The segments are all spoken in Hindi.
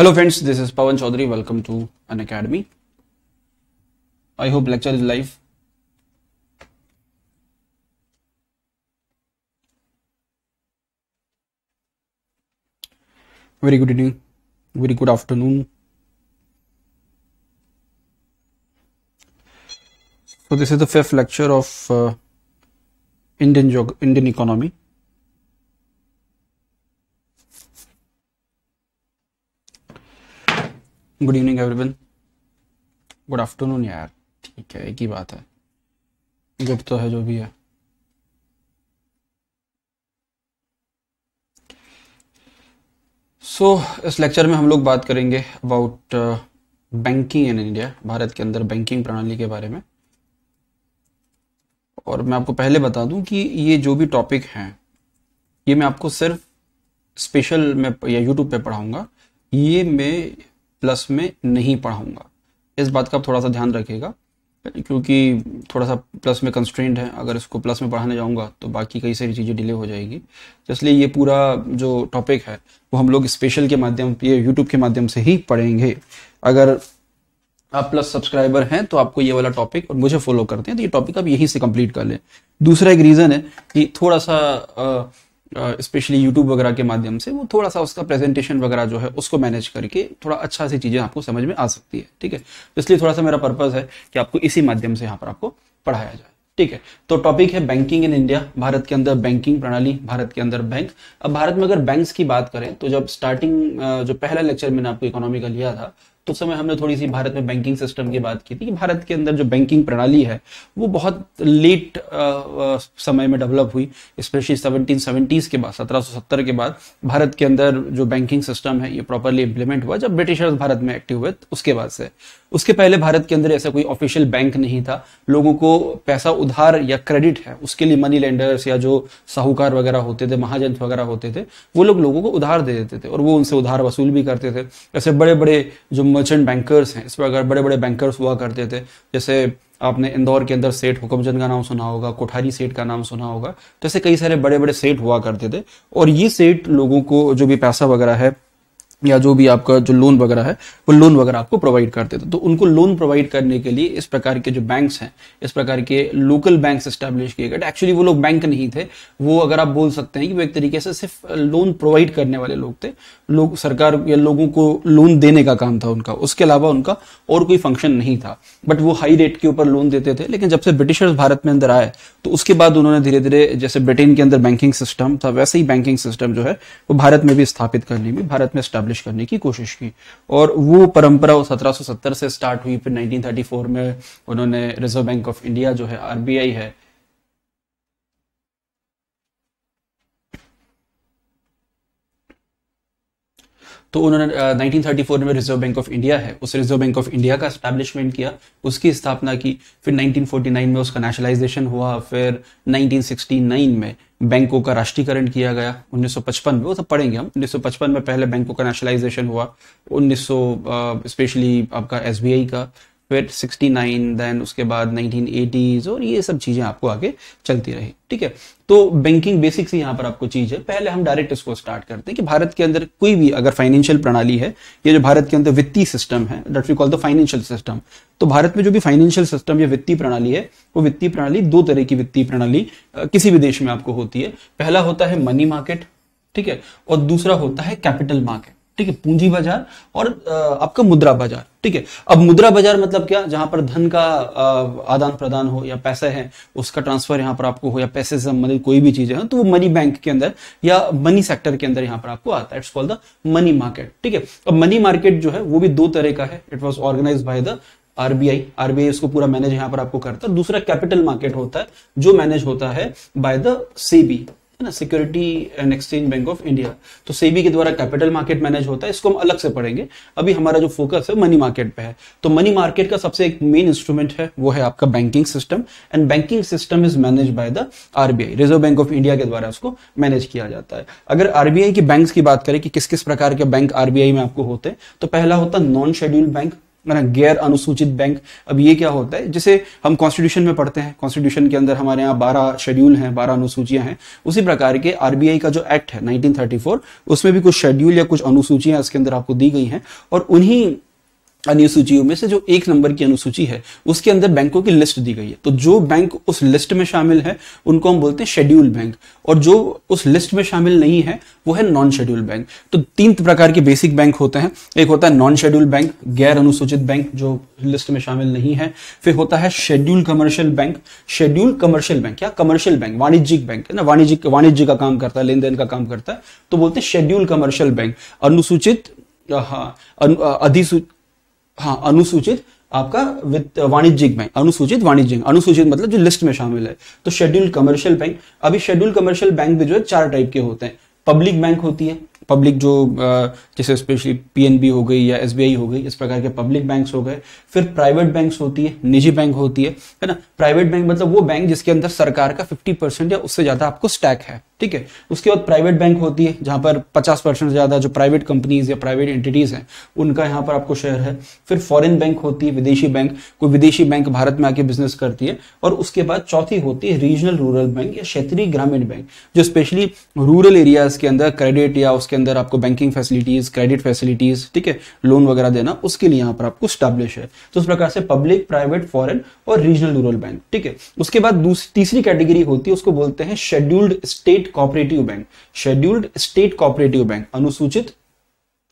Hello friends, this is Pawan Chaudhary. Welcome to an academy. I hope lecture is live. Very good evening. Very good afternoon. So this is the fifth lecture of uh, Indian Indian economy. Good evening everyone good afternoon यार ठीक है एक ही बात है गुड तो है जो भी है सो so, इस लेक्चर में हम लोग बात करेंगे अबाउट बैंकिंग इन इंडिया भारत के अंदर बैंकिंग प्रणाली के बारे में और मैं आपको पहले बता दूं कि ये जो भी टॉपिक हैं ये मैं आपको सिर्फ स्पेशल में या यूट्यूब पे पढ़ाऊंगा ये मैं प्लस में नहीं पढ़ाऊंगा इस बात का आप थोड़ा सा ध्यान रखिएगा क्योंकि थोड़ा सा प्लस में कंस्ट्रेंड है अगर इसको प्लस में पढ़ाने जाऊंगा तो बाकी कई सारी चीज़ें डिले हो जाएगी तो इसलिए ये पूरा जो टॉपिक है वो हम लोग स्पेशल के माध्यम ये यूट्यूब के माध्यम से ही पढ़ेंगे अगर आप प्लस सब्सक्राइबर हैं तो आपको ये वाला टॉपिक और मुझे फॉलो करते हैं तो ये टॉपिक आप यहीं से कंप्लीट कर लें दूसरा एक रीज़न है कि थोड़ा सा आ, स्पेशली यूट्यूब वगैरह के माध्यम से वो थोड़ा सा उसका प्रेजेंटेशन वगैरह जो है उसको मैनेज करके थोड़ा अच्छा सी चीज़ें आपको समझ में आ सकती है ठीक है तो इसलिए थोड़ा सा मेरा पर्पज़ है कि आपको इसी माध्यम से यहाँ पर आपको पढ़ाया जाए ठीक है तो टॉपिक है बैंकिंग इन इंडिया भारत के अंदर बैंकिंग प्रणाली भारत के अंदर बैंक अब भारत में अगर बैंक्स की बात करें तो जब स्टार्टिंग जो पहला लेक्चर मैंने आपको इकोनॉमी का लिया था तो उस समय हमने थोड़ी सी भारत में बैंकिंग सिस्टम की बात की थी कि भारत के अंदर जो बैंकिंग प्रणाली है वो बहुत लेट समय में डेवलप हुई स्पेशली सेवनटीन सेवेंटीज के बाद सत्रह सत्तर के बाद भारत के अंदर जो बैंकिंग सिस्टम है ये प्रॉपरली इम्प्लीमेंट हुआ जब ब्रिटिशर्स भारत में एक्टिव हुए उसके बाद से उसके पहले भारत के अंदर ऐसा कोई ऑफिशियल बैंक नहीं था लोगों को पैसा उधार या क्रेडिट है उसके लिए मनी लेंडर्स या जो साहूकार वगैरह होते थे महाजन वगैरह होते थे वो लोग लोगों को उधार दे देते थे और वो उनसे उधार वसूल भी करते थे ऐसे बड़े बड़े जो मर्चेंट बैंकर्स हैं इस प्रकार बड़े बड़े बैंकर्स हुआ करते थे जैसे आपने इंदौर के अंदर सेठ हुक्मचंद का नाम सुना होगा कोठारी सेठ का नाम सुना होगा तो ऐसे कई सारे बड़े बड़े सेठ हुआ करते थे और ये सेठ लोगों को जो भी पैसा वगैरह है या जो भी आपका जो लोन वगैरह है वो लोन वगैरह आपको प्रोवाइड करते थे तो, तो उनको लोन प्रोवाइड करने के लिए इस प्रकार के जो बैंक्स हैं इस प्रकार के लोकल बैंक्स एस्टेब्लिश किए गए एक्चुअली वो लोग बैंक नहीं थे वो अगर आप बोल सकते हैं कि वो एक तरीके से सिर्फ लोन प्रोवाइड करने वाले लोग थे लोग सरकार या लोगों को लोन देने का काम था उनका उसके अलावा उनका और कोई फंक्शन नहीं था बट वो हाई रेट के ऊपर लोन देते थे लेकिन जब से ब्रिटिशर्स भारत में अंदर आए तो उसके बाद उन्होंने धीरे धीरे जैसे ब्रिटेन के अंदर बैंकिंग सिस्टम था वैसे ही बैंकिंग सिस्टम जो है वो भारत में भी स्थापित करने में भारत में स्टैब्लिश इस्टेब्लिश करने की कोशिश की और वो परंपरा 1770 से स्टार्ट हुई फिर 1934 में उन्होंने रिजर्व बैंक ऑफ इंडिया जो है आरबीआई है तो उन्होंने uh, 1934 में रिजर्व बैंक ऑफ इंडिया है उस रिजर्व बैंक ऑफ इंडिया का स्टैब्लिशमेंट किया उसकी स्थापना की फिर 1949 में उसका नेशनलाइजेशन हुआ फिर 1969 में बैंकों का राष्ट्रीयकरण किया गया 1955 में वो सब पढ़ेंगे हम 1955 में पहले बैंकों का नेशनलाइजेशन हुआ 1900 स्पेशली uh, आपका एसबीआई का फिर 69 देन उसके बाद 1980s और ये सब चीज़ें आपको आगे चलती रही ठीक है तो बैंकिंग बेसिक्स यहाँ पर आपको चीज़ है पहले हम डायरेक्ट इसको स्टार्ट करते हैं कि भारत के अंदर कोई भी अगर फाइनेंशियल प्रणाली है ये जो भारत के अंदर वित्तीय सिस्टम है that we call the financial system तो भारत में जो भी फाइनेंशियल सिस्टम या वित्तीय प्रणाली है वो वित्तीय प्रणाली दो तरह की वित्तीय प्रणाली किसी भी देश में आपको होती है पहला होता है मनी मार्केट ठीक है और दूसरा होता है कैपिटल मार्केट ठीक है पूंजी बाजार और आपका मुद्रा बाजार ठीक है अब मुद्रा बाजार मतलब क्या जहां पर धन का आदान प्रदान हो या पैसा है उसका ट्रांसफर यहां पर आपको हो या पैसे से संबंधित कोई भी चीजें हो तो वो मनी बैंक के अंदर या मनी सेक्टर के अंदर यहां पर आपको आता है it's called the money market ठीक है अब मनी मार्केट जो है वो भी दो तरह का है it was organise by the RBI RBI उसको पूरा मैनेज यहां पर आपको करता है दूसरा कैपिटल मार्केट होता है जो मैनेज होता है बाय द सेबी है ना security and exchange bank of India तो सेबी के द्वारा कैपिटल मार्केट मैनेज होता है इसको हम अलग से पढ़ेंगे अभी हमारा जो फोकस है मनी मार्केट पे है तो मनी मार्केट का सबसे एक मेन इंस्ट्रूमेंट है वो है आपका banking system and banking system is manage by the RBI reserve bank of India के द्वारा उसको मैनेज किया जाता है अगर आरबीआई की बैंक की बात करें कि किस किस प्रकार के बैंक आरबीआई में आपको होते हैं तो पहला होता है नॉन शेड्यूल्ड बैंक गैर अनुसूचित बैंक अब ये क्या होता है जिसे हम कॉन्स्टिट्यूशन में पढ़ते हैं कॉन्स्टिट्यूशन के अंदर हमारे यहाँ बारह शेड्यूल हैं बारह अनुसूचियां हैं उसी प्रकार के आरबीआई का जो एक्ट है 1934 उसमें भी कुछ शेड्यूल या कुछ अनुसूचियां इसके अंदर आपको दी गई हैं और उन्हीं अनुसूचियों में से जो एक नंबर की अनुसूची है उसके अंदर बैंकों की लिस्ट दी गई है तो जो बैंक उस लिस्ट में शामिल है उनको हम बोलते हैं शेड्यूल बैंक और जो उस लिस्ट में शामिल नहीं है वो है नॉन शेड्यूल बैंक तो तीन प्रकार के बेसिक बैंक होते हैं एक होता है नॉन शेड्यूल बैंक गैर अनुसूचित बैंक जो लिस्ट में शामिल नहीं है फिर होता है schedule commercial bank schedule commercial bank या कमर्शियल बैंक वाणिज्यिक बैंक है ना वाणिज्यिक वाणिज्य का काम करता है लेन देन का काम करता है तो बोलते हैं शेड्यूल कमर्शियल बैंक अनुसूचित हाँ अधिसूचित हाँ अनुसूचित आपका वित्त वाणिज्यिक बैंक अनुसूचित वाणिज्यिक अनुसूचित मतलब जो लिस्ट में शामिल है तो शेड्यूल्ड कमर्शियल बैंक अभी शेड्यूल्ड कमर्शियल बैंक भी जो है चार टाइप के होते हैं पब्लिक बैंक होती है पब्लिक जो जैसे स्पेशली पीएनबी हो गई या एसबीआई हो गई इस प्रकार के पब्लिक बैंक्स हो गए फिर प्राइवेट बैंक्स होती है निजी बैंक होती है है ना प्राइवेट बैंक मतलब वो बैंक जिसके अंदर सरकार का 50 परसेंट या उससे ज्यादा आपको स्टैक है ठीक है उसके बाद प्राइवेट बैंक होती है जहां पर 50 परसेंट ज़्यादा जो प्राइवेट कंपनीज या प्राइवेट एंटिटीज़ हैं उनका यहाँ पर आपको शेयर है फिर फॉरेन बैंक होती है विदेशी बैंक कोई विदेशी बैंक भारत में आके बिजनेस करती है और उसके बाद चौथी होती है रीजनल रूरल बैंक या क्षेत्रीय ग्रामीण बैंक जो स्पेशली रूरल एरियाज के अंदर क्रेडिट या उसके अंदर आपको बैंकिंग फैसिलिटीज़ क्रेडिट फैसिलिटीज़ ठीक है लोन वगैरह देना उसके लिए यहाँ पर आपको स्टैब्लिश है तो उस प्रकार से पब्लिक प्राइवेट फॉरन और रीजनल रूरल बैंक ठीक है उसके बाद तीसरी कैटेगरी होती है उसको बोलते हैं scheduled state state cooperative bank scheduled state cooperative bank अनुसूचित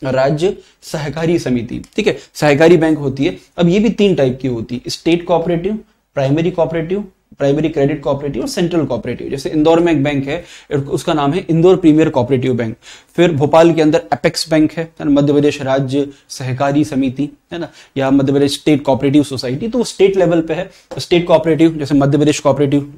राज्य सहकारी समिति ठीक है सहकारी बैंक होती है अब ये भी तीन टाइप की होती है state cooperative primary cooperative primary credit cooperative और सेंट्रल कॉपरेटिव जैसे इंदौर में एक बैंक है उसका नाम है इंदौर प्रीमियर कॉपरेटिव बैंक फिर भोपाल के अंदर अपेक्स बैंक है मध्य प्रदेश राज्य सहकारी समिति है ना या Madhya Pradesh state cooperative society तो वो स्टेट लेवल पे है स्टेट कॉपरेटिव जैसे मध्य प्रदेश कॉपरेटिव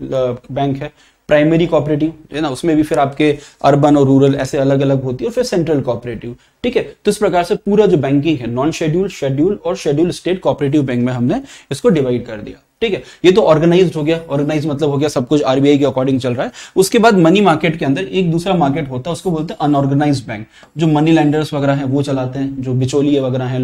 बैंक है प्राइमरी कॉपरेटिव है ना उसमें भी फिर आपके अर्बन और रूरल ऐसे अलग अलग होती है और फिर सेंट्रल कॉपरेटिव ठीक है तो इस प्रकार से पूरा जो बैंकिंग है नॉन शेड्यूल शेड्यूल और शेड्यूल स्टेट कॉपरेटिव बैंक में हमने इसको डिवाइड कर दिया ठीक है ये तो ऑर्गेनाइज हो गया ऑर्गेनाइज मतलब हो गया सब कुछ आरबीआई के अकॉर्डिंग चल रहा है उसके बाद मनी मार्केट के अंदर एक दूसरा मार्केट होता है उसको बोलते हैं अनऑर्गेनाइज बैंक जो मनी लैंडर्स वगैरह हैं वो चलाते हैं जो बिचौलिए वगैरह हैं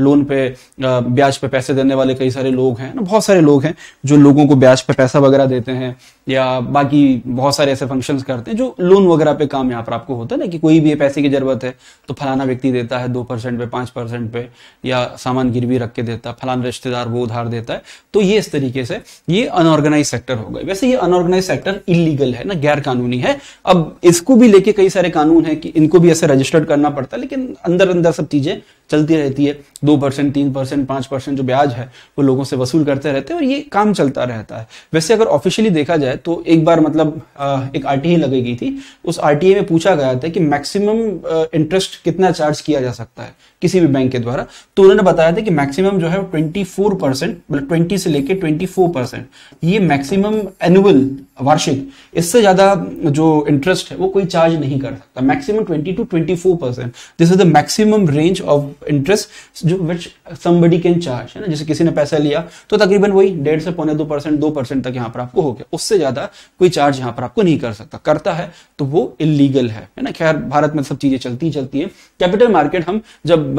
लोन पे ब्याज पे पैसे देने वाले कई सारे लोग हैं ना बहुत सारे लोग हैं जो लोगों को ब्याज पे पैसा वगैरह देते हैं या बाकी बहुत सारे ऐसे फंक्शंस करते हैं जो लोन वगैरह पे काम यहाँ पर आपको होता है ना कि कोई भी पैसे की जरूरत है तो फलाना व्यक्ति देता है दो परसेंट पे पांच परसेंट पे या सामान गिरवी रख के देता है फलाना रिश्तेदार वो उधार देता है तो ये तरीके से ये अनऑर्गेनाइज सेक्टर हो गए वैसे ये अनऑर्गेनाइज सेक्टर इलीगल है ना गैर कानूनी है अब इसको भी लेके कई सारे कानून है कि इनको भी ऐसे रजिस्टर्ड करना पड़ता है लेकिन अंदर अंदर सब चीजें चलती रहती है दो परसेंट तीन परसेंट पांच परसेंट जो ब्याज है वो लोगों से वसूल करते रहते हैं और ये काम चलता रहता है वैसे अगर ऑफिशियली देखा जाए तो एक बार मतलब एक आरटीए लगाई गई थी उस आर में पूछा गया था कि मैक्सिमम इंटरेस्ट कितना चार्ज किया जा सकता है किसी भी बैंक के द्वारा तो उन्होंने बताया था कि मैक्सिमम जो है ट्वेंटी फोर परसेंट मतलब ट्वेंटी से लेकर 24 परसेंट ये मैक्सिमम एनुअल वार्षिक इससे ज्यादा जो इंटरेस्ट है वो कोई चार्ज नहीं कर सकता maximum 20 to 24 percent this is the maximum range of interest जो विच समबडी कैन चार्ज है ना जैसे किसी ने पैसा लिया तो तकरीबन वही डेढ़ से पौने दो परसेंट दो परसेंट तक यहाँ पर आपको हो गया उससे ज्यादा कोई चार्ज यहाँ पर आपको नहीं कर सकता करता है तो वो इलीगल है ना खैर भारत में सब चीजें चलती चलती है कैपिटल मार्केट हम जब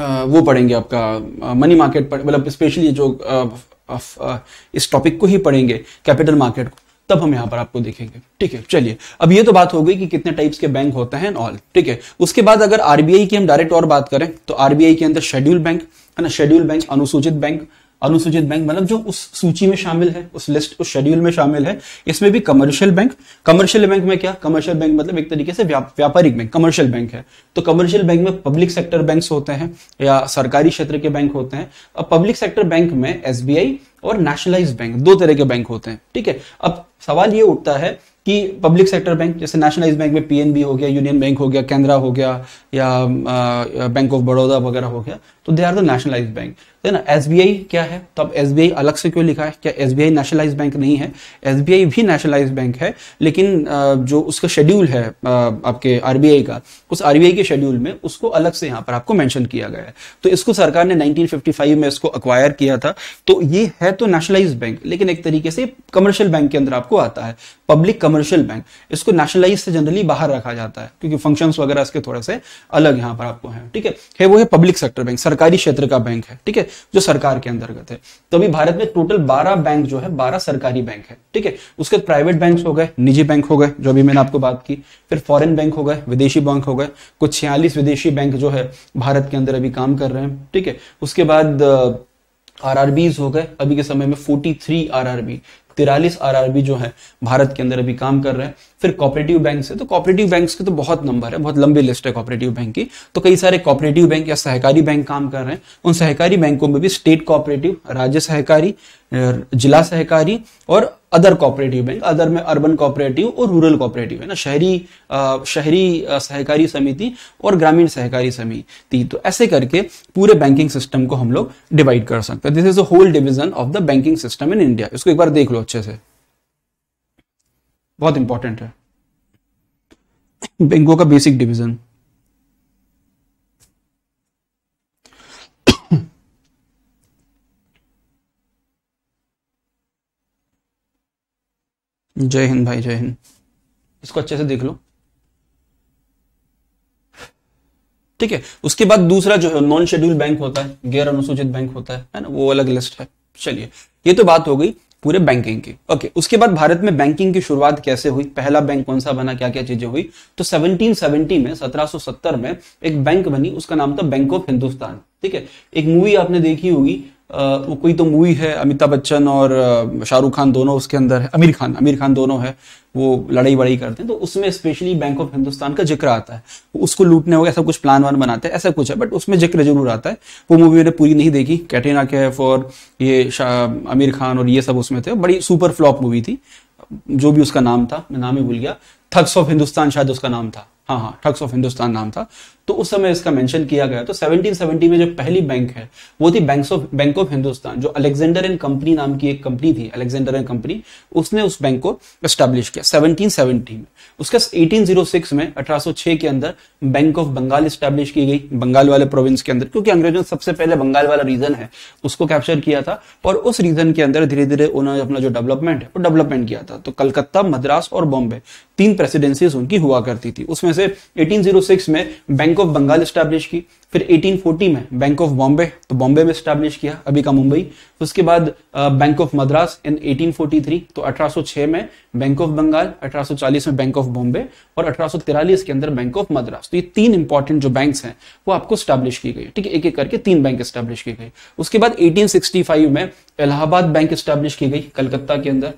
वो पढ़ेंगे आपका मनी मार्केट मतलब स्पेशली जो इस टॉपिक को ही पढ़ेंगे कैपिटल मार्केट को तब हम यहाँ पर आपको देखेंगे ठीक है चलिए अब ये तो बात हो गई कि कितने टाइप्स के बैंक होते हैं ऑल ठीक है उसके बाद अगर आरबीआई की हम डायरेक्ट और बात करें तो आरबीआई के अंदर शेड्यूल बैंक है ना शेड्यूल बैंक अनुसूचित बैंक अनुसूचित बैंक मतलब जो उस सूची में शामिल है उस लिस्ट उस शेड्यूल में शामिल है इसमें भी कमर्शियल बैंक कमर्शियल बैंक में क्या कमर्शियल बैंक मतलब एक तरीके से व्या, व्यापारिक बैंक कमर्शियल बैंक है तो कमर्शियल बैंक में पब्लिक सेक्टर बैंक होते हैं या सरकारी क्षेत्र के बैंक होते हैं अब पब्लिक सेक्टर बैंक में एस और नेशनलाइज बैंक दो तरह के बैंक होते हैं ठीक है अब सवाल ये उठता है कि पब्लिक सेक्टर बैंक जैसे नेशनलाइज बैंक में पीएनबी हो गया यूनियन बैंक हो गया कैनरा हो गया या बैंक ऑफ बड़ौदा वगैरह हो गया तो they are the nationalise bank है ना एस क्या है तो अब एस अलग से क्यों लिखा है क्या एस बी नेशनलाइज बैंक नहीं है एस भी नेशनलाइज बैंक है लेकिन जो उसका शेड्यूल है आपके आरबीआई का उस आरबीआई के शेड्यूल में उसको अलग से यहाँ पर आपको मेंशन किया गया है तो इसको सरकार ने 1955 में इसको अक्वायर किया था तो ये है तो नेशनलाइज बैंक लेकिन एक तरीके से कमर्शियल बैंक के अंदर आपको आता है पब्लिक कमर्शियल बैंक इसको नेशनलाइज से जनरली बाहर रखा जाता है क्योंकि फंक्शंस वगैरह इसके थोड़े से अलग यहां पर आपको है ठीक है वो है पब्लिक सेक्टर बैंक सरकार सरकारी क्षेत्र का बैंक है ठीक है जो सरकार के अंतर्गत है तो अभी भारत में टोटल 12 बैंक जो है 12 सरकारी बैंक है ठीक है उसके प्राइवेट बैंक हो गए निजी बैंक हो गए जो अभी मैंने आपको बात की फिर फॉरेन बैंक हो गए विदेशी बैंक हो गए कुछ छियालीस विदेशी बैंक जो है भारत के अंदर अभी काम कर रहे हैं ठीक है उसके बाद आरआरबीज हो गए अभी के समय में 43 आरआरबी तिरालीस आरआरबी जो है भारत के अंदर अभी काम कर रहे हैं फिर कॉपरेटिव बैंक है तो कॉपरेटिव बैंक के तो बहुत नंबर है बहुत लंबी लिस्ट है कॉपरेटिव बैंक की तो कई सारे कॉपरेटिव बैंक या सहकारी बैंक काम कर रहे हैं उन सहकारी बैंकों में भी स्टेट कॉपरेटिव राज्य सहकारी जिला सहकारी और अदर कॉपरेटिव बैंक अदर में अर्बन कॉपरेटिव और रूरल कॉपरेटिव है ना शहरी शहरी सहकारी समिति और ग्रामीण सहकारी समिति तो ऐसे करके पूरे बैंकिंग सिस्टम को हम लोग डिवाइड कर सकते हैं this is a whole division of the banking system in India इसको एक बार देख लो अच्छे से बहुत इंपॉर्टेंट है बैंकों का बेसिक डिवीजन जय हिंद भाई जय हिंद इसको अच्छे से देख लो ठीक है उसके बाद दूसरा जो है नॉन शेड्यूल बैंक होता है गैर अनुसूचित बैंक होता है है ना वो अलग लिस्ट है चलिए ये तो बात हो गई पूरे बैंकिंग की ओके उसके बाद भारत में बैंकिंग की शुरुआत कैसे हुई पहला बैंक कौन सा बना क्या क्या चीजें हुई तो 1770 में 1770 में एक बैंक बनी उसका नाम था बैंक ऑफ हिंदुस्तान ठीक है एक मूवी आपने देखी होगी वो कोई तो मूवी है अमिताभ बच्चन और शाहरुख खान दोनों उसके अंदर है आमिर खान आमिर खान दोनों है वो लड़ाई वड़ाई करते हैं तो उसमें स्पेशली बैंक ऑफ हिंदुस्तान का जिक्र आता है उसको लूटने होगा ऐसा कुछ प्लान वान बनाते हैं ऐसा कुछ है बट उसमें जिक्र जरूर आता है वो मूवी मैंने पूरी नहीं देखी कैटरीना कैफ और ये आमिर खान और ये सब उसमें थे बड़ी सुपर फ्लॉप मूवी थी जो भी उसका नाम था मैं नाम ही भूल गया थग्स ऑफ हिंदुस्तान शायद उसका नाम था हाँ हाँ ठग्स ऑफ हिंदुस्तान नाम था तो उस समय इसका मेंशन किया गया तो 1770 में जो पहली बैंक है वो थी bank of bank of Hindustan जो अलेक्जेंडर एंड कंपनी नाम की एक कंपनी थी अलेक्जेंडर एंड कंपनी उसने उस बैंक को एस्टेब्लिश किया 1770 में उसके 1806 में 1806 के अंदर बैंक ऑफ बंगाल स्टैब्लिश की गई बंगाल वाले प्रोविंस के अंदर क्योंकि अंग्रेजों ने सबसे पहले बंगाल वाला रीजन है उसको कैप्चर किया था और उस रीजन के अंदर धीरे धीरे उन्होंने अपना जो डेवलपमेंट है वो डेवलपमेंट किया था तो कलकत्ता मद्रास और बॉम्बे तीन प्रेसिडेंसीज उनकी हुआ करती थी उसमें जैसे 1806 में बैंक ऑफ बंगाल स्टैब्लिश की फिर 1840 में बैंक ऑफ बॉम्बे तो बॉम्बे में स्टैब्लिश किया अभी का मुंबई उसके बाद बैंक ऑफ मद्रास इन 1843 तो 1806 में बैंक ऑफ बंगाल 1840 में बैंक ऑफ बॉम्बे और अठारह के अंदर बैंक ऑफ मद्रास तो ये तीन इंपॉर्टेंट जो बैंक हैं वो आपको स्टैब्लिश की गई ठीक है एक एक करके तीन बैंक स्टैब्लिश की गई उसके बाद एटीन में इलाहाबाद बैंक स्टैब्लिश की गई कलकत्ता के अंदर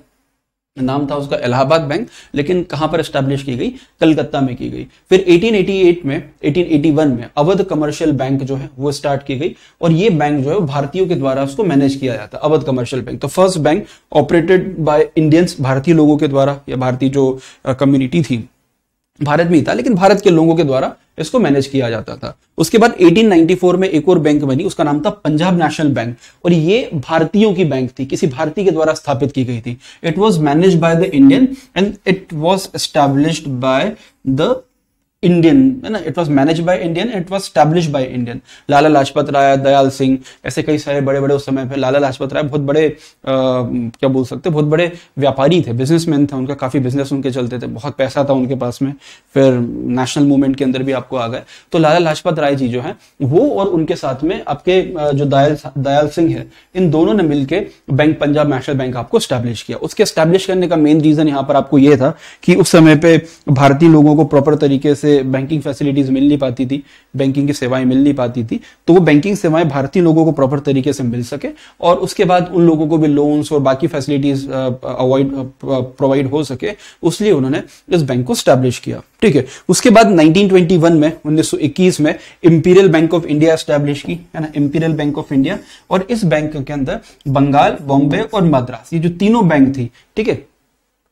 नाम था उसका इलाहाबाद बैंक लेकिन कहां पर स्टैब्लिश की गई कलकत्ता में की गई फिर 1888 में 1881 में अवध कमर्शियल बैंक जो है वो स्टार्ट की गई और ये बैंक जो है भारतीयों के द्वारा उसको मैनेज किया जाता है अवध कमर्शियल बैंक तो first bank operated by Indians भारतीय लोगों के द्वारा या भारतीय जो कम्युनिटी थी भारत में ही था लेकिन भारत के लोगों के द्वारा इसको मैनेज किया जाता था उसके बाद 1894 में एक और बैंक बनी उसका नाम था पंजाब नेशनल बैंक और ये भारतीयों की बैंक थी किसी भारतीय के द्वारा स्थापित की गई थी it was manage by the Indian and it was established by the Indian है ना it was manage by Indian it was establish by Indian Lala Lajpat Rai Dayal Singh ऐसे कई सारे बड़े बड़े उस समय पे लाला लाजपत राय बहुत बड़े आ, क्या बोल सकते बहुत बड़े व्यापारी थे बिजनेसमैन थे उनका काफ़ी बिजनेस उनके चलते थे बहुत पैसा था उनके पास में फिर नेशनल मूवमेंट के अंदर भी आपको आ गए तो लाला लाजपत राय जी जो है वो और उनके साथ में आपके जो दयाल दयाल सिंह है इन दोनों ने मिलकर बैंक पंजाब नेशनल बैंक आपको स्टैब्लिश किया उसके स्टैब्लिश करने का मेन रीजन यहाँ पर आपको ये था कि उस समय पे भारतीय लोगों को प्रॉपर तरीके से बैंकिंग फैसिलिटीज मिल नहीं पाती थी बैंकिंग की सेवाएं मिल नहीं पाती थी तो वो बैंकिंग सेवाएं भारतीय लोगों को प्रॉपर तरीके से मिल सके और उसके बाद उन लोगों को भी लोन्स और बाकी फैसिलिटीज अवॉइड प्रोवाइड हो सके उसलिए उन्होंने इस बैंक को स्टैब्लिश किया ठीक है उसके बाद 1921 में 1921 में imperial bank of India establish की है ना इंपीरियल बैंक ऑफ इंडिया और इस बैंक के अंदर बंगाल बॉम्बे और मद्रास ये जो तीनों बैंक थी ठीक है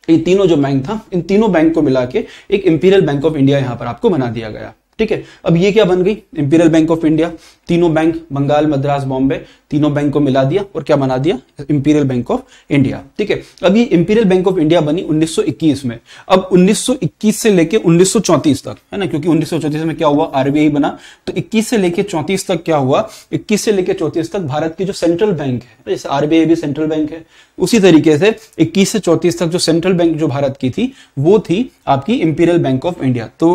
ये तीनों जो बैंक था इन तीनों बैंक को मिला के एक इंपीरियल बैंक ऑफ इंडिया यहां पर आपको बना दिया गया ठीक है अब ये क्या बन गई इंपीरियल बैंक ऑफ इंडिया तीनों बैंक बंगाल मद्रास बॉम्बे तीनों बैंक को मिला दिया और क्या बना दिया इंपीरियल बैंक ऑफ इंडिया ठीक है अब ये इंपीरियल बैंक ऑफ इंडिया बनी 1921 में अब 1921 से लेके 1934 तक है ना क्योंकि 1934 में क्या हुआ आरबीआई बना तो 21 से लेके 34 तक क्या हुआ 21 से लेके 34 तक भारत की जो सेंट्रल बैंक है जैसे आरबीआई भी सेंट्रल बैंक है उसी तरीके से इक्कीस से चौतीस तक जो सेंट्रल बैंक जो भारत की थी वो थी आपकी इंपीरियल बैंक ऑफ इंडिया तो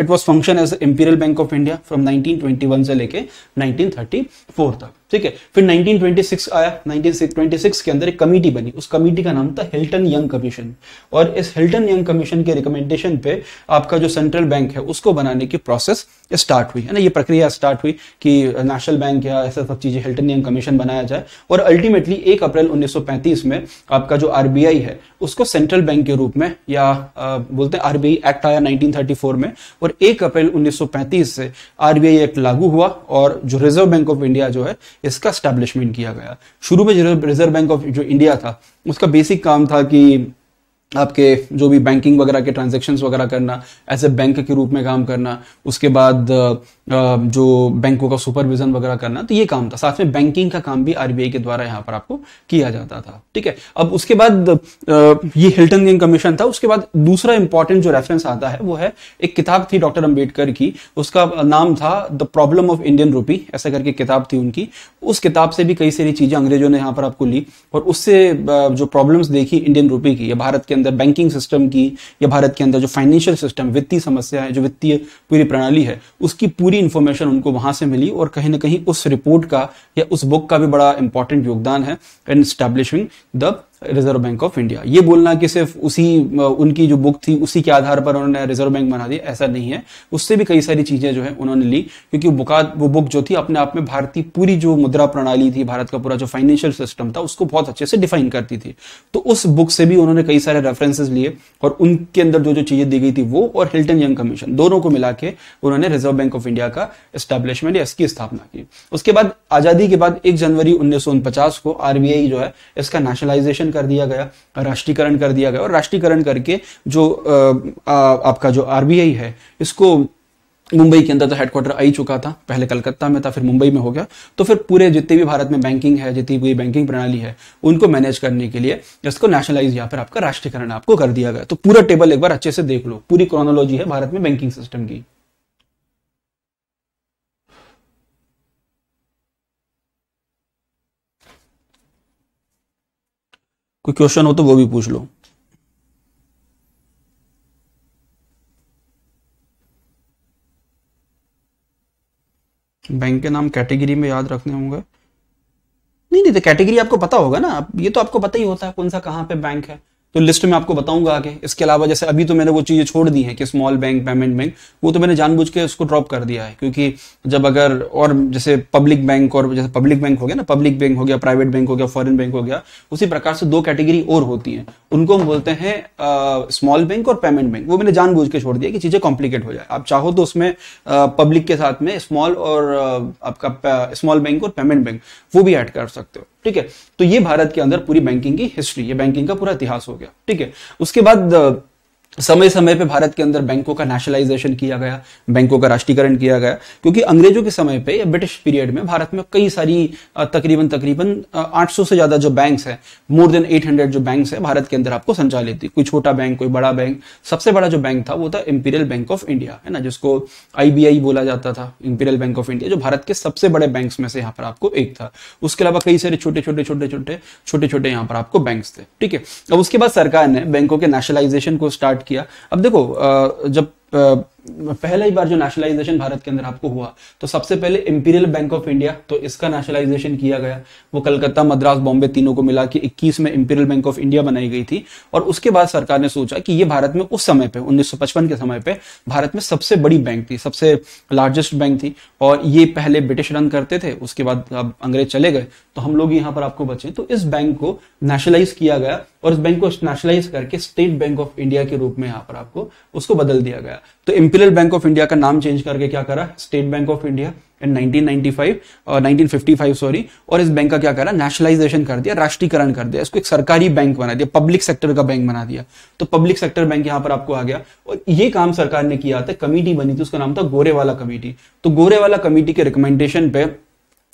it was function as imperial bank of India from nineteen से लेके 1934 तक ठीक है फिर 1926 आया 1926 के अंदर एक कमेटी बनी उस कमेटी का नाम था हिल्टन यंग कमीशन और इस हिल्टन यंग कमीशन के रिकमेंडेशन पे आपका जो सेंट्रल बैंक है उसको बनाने की प्रोसेस स्टार्ट हुई है ना ये प्रक्रिया स्टार्ट हुई कि नेशनल बैंक या ऐसा सब चीजें हिल्टन यंग कमीशन बनाया जाए और अल्टीमेटली एक अप्रैल उन्नीस में आपका जो आरबीआई है उसको सेंट्रल बैंक के रूप में या आ, बोलते हैं आरबीआई एक्ट आया नाइनटीन में और एक अप्रैल उन्नीस से आरबीआई एक्ट लागू हुआ और जो रिजर्व बैंक ऑफ इंडिया जो है इसका स्टैब्लिशमेंट किया गया शुरू में रिजर्व बैंक ऑफ जो इंडिया था उसका बेसिक काम था कि आपके जो भी बैंकिंग वगैरह के ट्रांजेक्शन वगैरह करना एज ए बैंक के रूप में काम करना उसके बाद जो बैंकों का सुपरविजन वगैरह करना तो ये काम था साथ में बैंकिंग का काम भी आरबीआई के द्वारा यहाँ पर आपको किया जाता था ठीक है अब उसके बाद ये हिल्टन किंग कमीशन था उसके बाद दूसरा इंपॉर्टेंट जो रेफरेंस आता है वो है एक किताब थी डॉक्टर अम्बेडकर की उसका नाम था the problem of Indian rupee ऐसा करके किताब थी उनकी उस किताब से भी कई सारी चीजें अंग्रेजों ने यहाँ पर आपको ली और उससे जो प्रॉब्लम्स देखी इंडियन रूपी की भारत के अंदर बैंकिंग सिस्टम की या भारत के अंदर जो फाइनेंशियल सिस्टम वित्तीय समस्या है जो वित्तीय पूरी प्रणाली है उसकी पूरी इन्फॉर्मेशन उनको वहाँ से मिली और कहीं ना कहीं उस रिपोर्ट का या उस बुक का भी बड़ा इंपॉर्टेंट योगदान है in establishing the reserve bank of India ये बोलना कि सिर्फ उसी उनकी जो बुक थी उसी के आधार पर उन्होंने रिजर्व बैंक बना दिया ऐसा नहीं है उससे भी कई सारी चीजें जो है उन्होंने ली क्योंकि बुका वो बुक जो थी अपने आप में भारतीय पूरी जो मुद्रा प्रणाली थी भारत का पूरा जो फाइनेंशियल सिस्टम था उसको बहुत अच्छे से डिफाइन करती थी तो उस बुक से भी उन्होंने कई सारे रेफरेंसेज लिए और उनके अंदर जो जो चीजें दी गई थी वो और हिल्टन यंग कमीशन दोनों को मिला के उन्होंने रिजर्व बैंक ऑफ इंडिया का स्टैब्लिशमेंट या इसकी स्थापना की उसके बाद आजादी के बाद एक जनवरी उन्नीस को आरबीआई जो है इसका नेशनलाइजेशन विभाजन कर दिया गया राष्ट्रीयकरण कर दिया गया और राष्ट्रीयकरण करके जो आ, आ, आपका जो आरबीआई है इसको मुंबई के अंदर तो हेडक्वार्टर आ ही चुका था पहले कलकत्ता में था फिर मुंबई में हो गया तो फिर पूरे जितने भी भारत में बैंकिंग है जितनी भी बैंकिंग प्रणाली है उनको मैनेज करने के लिए इसको नेशनलाइज या फिर आपका राष्ट्रीयकरण आपको कर दिया गया तो पूरा टेबल एक बार अच्छे से देख लो पूरी क्रोनोलॉजी है भारत में बैंकिंग सिस्टम की कोई क्वेश्चन हो तो वो भी पूछ लो बैंक के नाम कैटेगरी में याद रखने होंगे नहीं नहीं तो कैटेगरी आपको पता होगा ना ये तो आपको पता ही होता है कौन सा कहाँ पे बैंक है तो लिस्ट में आपको बताऊंगा आगे इसके अलावा जैसे अभी तो मैंने वो चीज़ें छोड़ दी हैं कि स्मॉल बैंक पेमेंट बैंक वो तो मैंने जानबूझ के उसको ड्रॉप कर दिया है क्योंकि जब अगर और जैसे पब्लिक बैंक और जैसे पब्लिक बैंक हो गया ना पब्लिक बैंक हो गया प्राइवेट बैंक हो गया फॉरन बैंक हो गया उसी प्रकार से दो कैटेगरी और होती है उनको हम बोलते हैं स्मॉल बैंक और पेमेंट बैंक वो मैंने जानबूझ के छोड़ दिया कि चीज़ें कॉम्प्लिकेट हो जाए आप चाहो तो उसमें पब्लिक के साथ में स्मॉल और आपका स्मॉल बैंक और पेमेंट बैंक वो भी ऐड कर सकते हो ठीक है तो ये भारत के अंदर पूरी बैंकिंग की हिस्ट्री ये बैंकिंग का पूरा इतिहास हो गया ठीक है उसके बाद समय समय पे भारत के अंदर बैंकों का नेशनलाइजेशन किया गया बैंकों का राष्ट्रीयकरण किया गया क्योंकि अंग्रेजों के समय पे या ब्रिटिश पीरियड में भारत में कई सारी तकरीबन तकरीबन 800 से ज्यादा जो बैंक्स हैं मोर देन 800 जो बैंक्स हैं भारत के अंदर आपको संचालित थी कोई छोटा बैंक कोई बड़ा बैंक सबसे बड़ा जो बैंक था वो था इंपीरियल बैंक ऑफ इंडिया है ना जिसको आईबीआई बोला जाता था इंपीरियल बैंक ऑफ इंडिया जो भारत के सबसे बड़े बैंक में से यहाँ पर आपको एक था उसके अलावा कई सारे छोटे छोटे छोटे छोटे छोटे छोटे यहाँ पर आपको बैंक थे ठीक है अब उसके बाद सरकार ने बैंकों के नेशनलाइजेशन को स्टार्ट स्टार्ट किया अब देखो जब पहला ही बार जो नेशनलाइजेशन भारत के अंदर आपको हुआ तो सबसे पहले इंपीरियल बैंक ऑफ इंडिया तो इसका नेशनलाइजेशन किया गया वो कलकत्ता मद्रास बॉम्बे तीनों को मिला कि 21 में इंपीरियल बैंक ऑफ इंडिया बनाई गई थी और उसके बाद सरकार ने सोचा कि ये भारत में उस समय पे 1955 के समय पे भारत में सबसे बड़ी बैंक थी सबसे लार्जेस्ट बैंक थी और ये पहले ब्रिटिश रन करते थे उसके बाद अब अंग्रेज चले गए तो हम लोग यहां पर आपको बचे तो इस बैंक को नेशनलाइज किया गया और उस बैंक को नेशनलाइज करके स्टेट बैंक ऑफ इंडिया के रूप में यहाँ पर आपको उसको बदल दिया गया तो इंपीरियल बैंक ऑफ इंडिया का नाम चेंज करके क्या करा state bank of India in 1995 uh, 1955 sorry और इस बैंक का क्या करा नेशनलाइजेशन कर दिया राष्ट्रीयकरण कर दिया इसको एक सरकारी बैंक बना दिया पब्लिक सेक्टर का बैंक बना दिया तो पब्लिक सेक्टर बैंक यहाँ पर आपको आ गया और ये काम सरकार ने किया था कमेटी बनी थी उसका नाम था गोरेवाला कमेटी तो गोरेवाला कमेटी के रिकमेंडेशन पे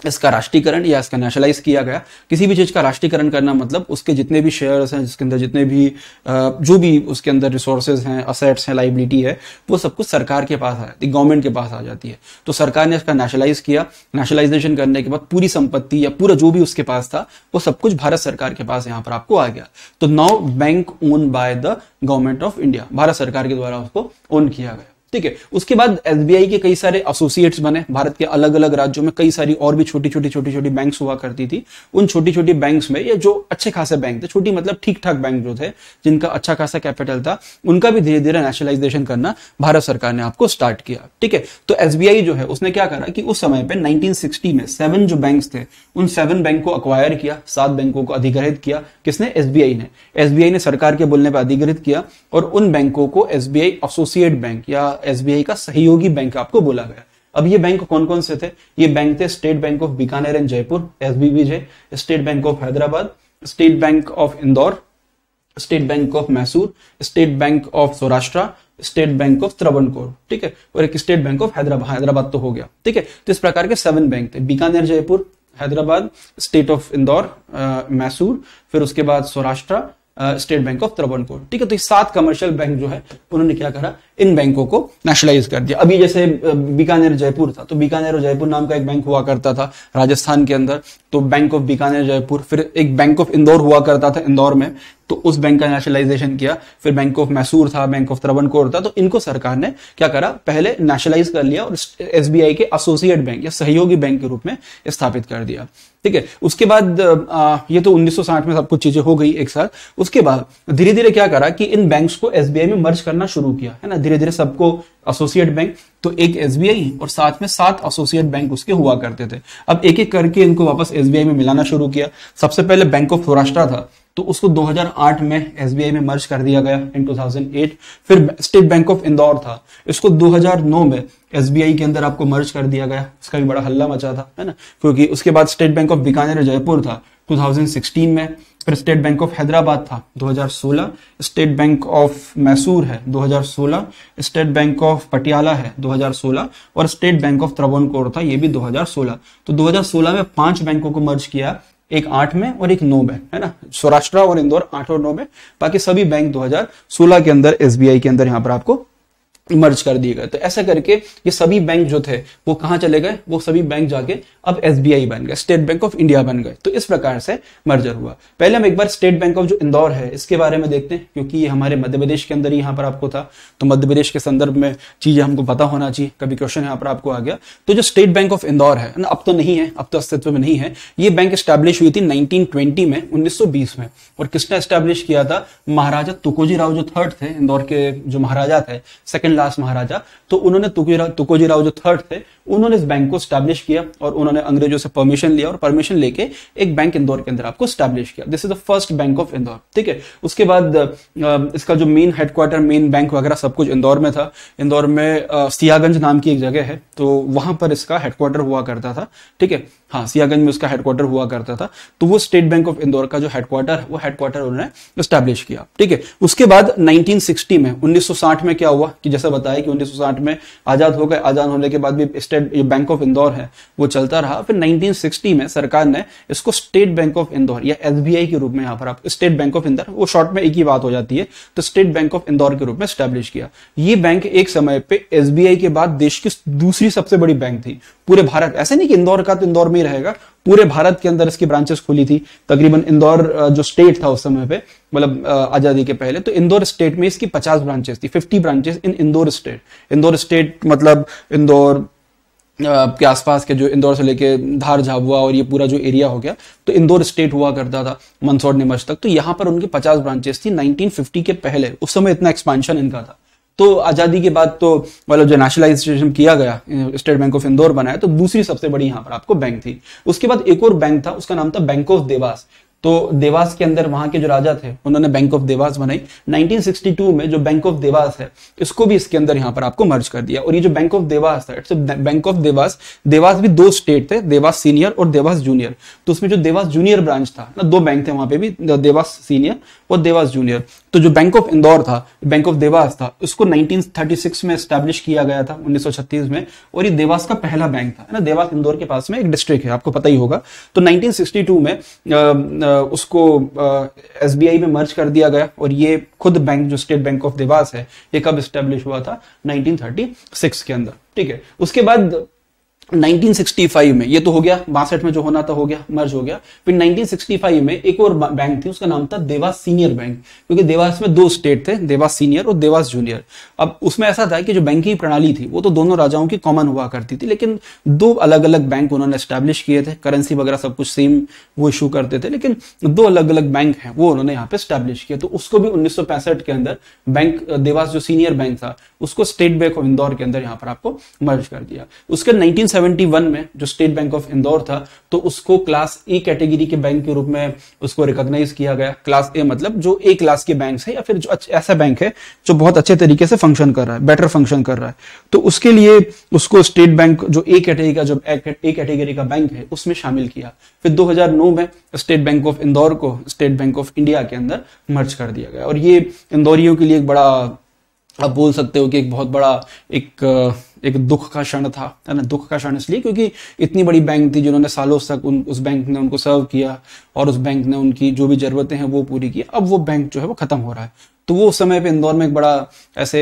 इसका राष्ट्रीयकरण या इसका नेशनलाइज किया गया किसी भी चीज़ का राष्ट्रीयकरण करना मतलब उसके जितने भी शेयर्स हैं जिसके अंदर जितने भी जो भी उसके अंदर रिसोर्सेज हैं असेट्स हैं लाइबिलिटी है वो सब कुछ सरकार के पास आ जाती गवर्नमेंट के पास आ जाती है तो सरकार ने इसका नेशनलाइज किया नेशनलाइजेशन करने के बाद पूरी संपत्ति या पूरा जो भी उसके पास था वो सब कुछ भारत सरकार के पास यहाँ पर आपको आ गया तो now bank own by the government of India भारत सरकार के द्वारा उसको ओन किया गया ठीक है उसके बाद एसबीआई के कई सारे एसोसिएट्स बने भारत के अलग अलग राज्यों में कई सारी और भी छोटी छोटी छोटी छोटी बैंक हुआ करती थी उन छोटी छोटी बैंक में ये जो अच्छे खासे बैंक थे छोटी मतलब ठीक ठाक बैंक जो थे जिनका अच्छा खासा कैपिटल था उनका भी धीरे धीरे नेशनलाइजेशन करना भारत सरकार ने आपको स्टार्ट किया ठीक है तो एस जो है उसने क्या करा कि उस समय पर नाइनटीन में सेवन जो बैंक थे उन सेवन बैंक को अक्वायर किया सात बैंकों को अधिग्रहित किया किसने एस ने एस ने सरकार के बोलने पर अधिग्रहित किया और उन बैंकों को एस एसोसिएट बैंक या एसबीआई का सहयोगी बैंक आपको बोला गया अब ये बैंक कौन कौन से थे ये बैंक थे state bank of Bikaner and Jaipur SBBJ state bank of Hyderabad state bank of Indore state bank of Mysore state bank of Saurashtra state bank of Travancore ठीक है और एक state bank of Hyderabad Hyderabad तो हो गया ठीक है तो इस प्रकार के सेवन बैंक थे बीकानेर जयपुर हैदराबाद स्टेट ऑफ इंदौर मैसूर फिर उसके बाद Saurashtra state bank of Travancore ठीक है तो ये सात कमर्शियल बैंक जो है उन्होंने क्या करा इन बैंकों को नेशनलाइज कर दिया अभी जैसे बीकानेर जयपुर था तो बीकानेर और जयपुर नाम का एक बैंक हुआ करता था राजस्थान के अंदर तो बैंक ऑफ बीकानेर जयपुर फिर एक बैंक ऑफ इंदौर हुआ करता था इंदौर में तो उस बैंक का नेशनलाइजेशन किया फिर बैंक ऑफ मैसूर था बैंक ऑफ त्रवनकोर था तो इनको सरकार ने क्या करा पहले नेशनलाइज कर लिया और एस के एसोसिएट बैंक या सहयोगी बैंक के रूप में स्थापित कर दिया ठीक है उसके बाद आ, ये तो 1960 में सब कुछ चीजें हो गई एक साथ उसके बाद धीरे धीरे क्या करा कि इन बैंक को एसबीआई में मर्ज करना शुरू किया है ना धीरे धीरे सबको एसोसिएट बैंक तो एक एस और साथ में सात एसोसिएट बैंक उसके हुआ करते थे अब एक एक करके इनको वापस एस में मिलाना शुरू किया सबसे पहले बैंक ऑफ सौराष्ट्र था तो उसको 2008 में एस में मर्ज कर दिया गया इन 2008 फिर स्टेट बैंक ऑफ इंदौर था इसको 2009 में एस के अंदर आपको मर्ज कर दिया गया इसका भी बड़ा हल्ला मचा था है ना क्योंकि उसके बाद state bank of Bikaner Jaipur था 2016 में फिर स्टेट बैंक ऑफ हैदराबाद था 2016 स्टेट बैंक ऑफ मैसूर है 2016 स्टेट बैंक ऑफ पटियाला है 2016 और स्टेट बैंक ऑफ त्रवनकोर था ये भी 2016 तो 2016 में पांच बैंकों को मर्ज किया एक आठ में और एक नौ में है ना सौराष्ट्र और इंदौर आठ और नौ में बाकी सभी बैंक 2016 के अंदर एसबीआई के अंदर यहां पर आपको मर्ज कर दिए गए तो ऐसा करके ये सभी बैंक जो थे वो कहाँ चले गए वो सभी बैंक जाके अब एस बन गए स्टेट बैंक ऑफ इंडिया बन गए तो इस प्रकार से मर्जर हुआ पहले हम एक बार स्टेट बैंक ऑफ जो इंदौर है इसके बारे में देखते हैं क्योंकि ये हमारे मध्य प्रदेश के अंदर ही यहाँ पर आपको था तो मध्य प्रदेश के संदर्भ में चीजें हमको पता होना चाहिए कभी क्वेश्चन यहाँ पर आपको आ गया तो जो स्टेट बैंक ऑफ इंदौर है ना अब तो नहीं है अब तो अस्तित्व में नहीं है ये बैंक स्टैब्लिश हुई थी नाइनटीन में उन्नीस में और किसने स्टैब्लिश किया था महाराजा तुकोजी राव जो थर्ड थे इंदौर के जो महाराजा थे सेकंड लास्ट महाराजा तो उन्होंने तुकोजीराव जो थर्ड थे उन्होंने इस बैंक को स्टैब्लिश किया और उन्होंने अंग्रेजों से परमिशन लिया और परमिशन लेके एक बैंक इंदौर के अंदर आपको स्टैब्लिश किया this is the first bank of Indore ठीक है उसके बाद इसका जो मेन हेडक्वार्टर मेन बैंक वगैरह सब कुछ इंदौर में था इंदौर में सियागंज नाम की एक जगह है तो वहां पर इसका हेडक्वार्टर हुआ करता था ठीक है हाँ सियागंज में उसका हेडक्वार्टर हुआ करता था तो वो स्टेट बैंक ऑफ इंदौर का जो हेडक्वार्टर है वो हेडक्वार्टर उन्होंने स्टैब्लिश किया ठीक है उसके बाद 1960 में 1960 में क्या हुआ कि जैसा बताया कि 1960 में आजाद हो गए आजाद होने के बाद भी state state bank of Indore है वो चलता रहा फिर 1960 में सरकार ने इसको स्टेट बैंक ऑफ इंदौर या एस के रूप में यहां पर आप स्टेट बैंक ऑफ इंदौर वो शॉर्ट में एक ही बात हो जाती है तो स्टेट बैंक ऑफ इंदौर के रूप में स्टैब्लिश किया ये बैंक एक समय पर एस के बाद देश की दूसरी सबसे बड़ी बैंक थी पूरे भारत ऐसे नहीं कि इंदौर का तो इंदौर में ही रहेगा पूरे भारत के अंदर इसकी ब्रांचेस खुली थी तकरीबन इंदौर जो स्टेट था उस समय पे मतलब आजादी के पहले तो इंदौर स्टेट में इसकी 50 ब्रांचेस थी 50 branches in Indore state Indore state मतलब इंदौर के आसपास के जो इंदौर से लेके धार झाबुआ और ये पूरा जो एरिया हो गया तो इंदौर स्टेट हुआ करता था मंदसौर निमच तक तो यहाँ पर उनके 50 ब्रांचेस थी 1950 के पहले उस समय इतना एक्सपांशन इनका था तो आज़ादी के बाद तो मतलब जो नेशनलाइजेशन किया गया स्टेट बैंक ऑफ इंदौर बनाया तो दूसरी सबसे बड़ी यहाँ पर आपको बैंक थी उसके बाद एक और बैंक था उसका नाम था बैंक ऑफ देवास तो देवास के अंदर वहां के जो राजा थे उन्होंने बैंक ऑफ देवास बनाई 1962 में जो बैंक ऑफ देवास है इसको भी इसके अंदर यहाँ पर आपको मर्ज कर दिया और ये जो बैंक ऑफ देवास था it's bank of Dewas Dewas भी दो स्टेट थे देवास सीनियर और देवास जूनियर तो उसमें जो देवास जूनियर ब्रांच था ना दो बैंक थे वहां पे भी देवास सीनियर और देवास जूनियर तो जो बैंक ऑफ इंदौर था बैंक ऑफ देवास था उसको 1936 में स्टैब्लिश किया गया था 1936 में और ये देवास का पहला बैंक था ना देवास इंदौर के पास में एक डिस्ट्रिक्ट है आपको पता ही होगा तो 1962 में आ, आ, उसको एस में मर्ज कर दिया गया और ये खुद बैंक जो स्टेट बैंक ऑफ देवास है ये कब स्टैब्लिश हुआ था नाइनटीन के अंदर ठीक है उसके बाद 1965 में ये तो हो गया बासठ में जो होना था हो गया मर्ज हो गया फिर 1965 में एक और बैंक थी उसका नाम था देवास सीनियर बैंक क्योंकि देवास में दो स्टेट थे देवास सीनियर और देवास जूनियर अब उसमें ऐसा था कि जो बैंकिंग प्रणाली थी वो तो दोनों राजाओं की कॉमन हुआ करती थी लेकिन दो अलग अलग बैंक उन्होंने स्टैब्लिश किए थे करेंसी वगैरह सब कुछ सेम वो इशू करते थे लेकिन दो अलग अलग बैंक हैं वो उन्होंने यहाँ पे स्टैब्लिश किया तो उसको भी उन्नीस के अंदर बैंक देवास जो सीनियर बैंक था उसको स्टेट बैंक ऑफ इंदौर के अंदर यहाँ पर आपको मर्ज कर दिया उसके नाइनटीन 1971 में जो स्टेट बैंक ऑफ इंदौर था तो उसको क्लास ए कैटेगरी के बैंक के रूप में उसको रिकॉग्नाइज किया गया क्लास ए मतलब जो ए क्लास के बैंक है या फिर जो ऐसा बैंक है जो बहुत अच्छे तरीके से फंक्शन कर रहा है बेटर फंक्शन कर रहा है तो उसके लिए उसको स्टेट बैंक जो ए कैटेगरी का जो ए कैटेगरी का बैंक है उसमें शामिल किया फिर दो में स्टेट बैंक ऑफ इंदौर को स्टेट बैंक ऑफ इंडिया के अंदर मर्ज कर दिया गया और ये इंदौरियों के लिए एक बड़ा आप बोल सकते हो कि एक बहुत बड़ा एक एक दुख का क्षण था है ना दुख का क्षण इसलिए क्योंकि इतनी बड़ी बैंक थी जिन्होंने सालों तक उन उस बैंक ने उनको सर्व किया और उस बैंक ने उनकी जो भी जरूरतें हैं वो पूरी की अब वो बैंक जो है वो खत्म हो रहा है तो वो उस समय पे इंदौर में एक बड़ा ऐसे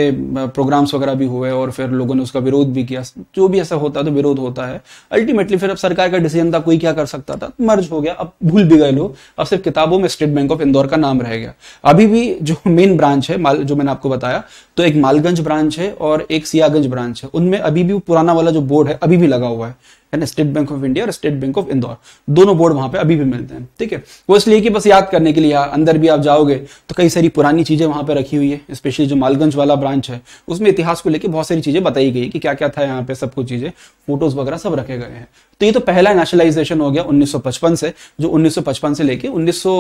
प्रोग्राम्स वगैरह भी हुए और फिर लोगों ने उसका विरोध भी किया जो भी ऐसा होता है तो विरोध होता है अल्टीमेटली फिर अब सरकार का डिसीजन था कोई क्या कर सकता था मर्ज हो गया अब भूल भी गए लोग अब सिर्फ किताबों में स्टेट बैंक ऑफ इंदौर का नाम रह गया अभी भी जो मेन ब्रांच है माल जो मैंने आपको बताया तो एक मालगंज ब्रांच है और एक सियागंज ब्रांच है उनमें में अभी भी पुराना वाला जो बोर्ड है अभी भी लगा हुआ है यानी स्टेट बैंक ऑफ इंडिया और स्टेट बैंक ऑफ इंदौर दोनों बोर्ड वहां पे अभी भी मिलते हैं ठीक है वो इसलिए कि बस याद करने के लिए अंदर भी आप जाओगे तो कई सारी पुरानी चीजें वहां पे रखी हुई है स्पेशली जो मालगंज वाला ब्रांच है उसमें इतिहास को लेकर बहुत सारी चीजें बताई गई कि क्या क्या था यहाँ पे सब कुछ चीजें फोटोज वगैरह सब रखे गए हैं तो ये तो पहला नेशनलाइजेशन हो गया उन्नीस से जो उन्नीस से लेके उन्नीस सौ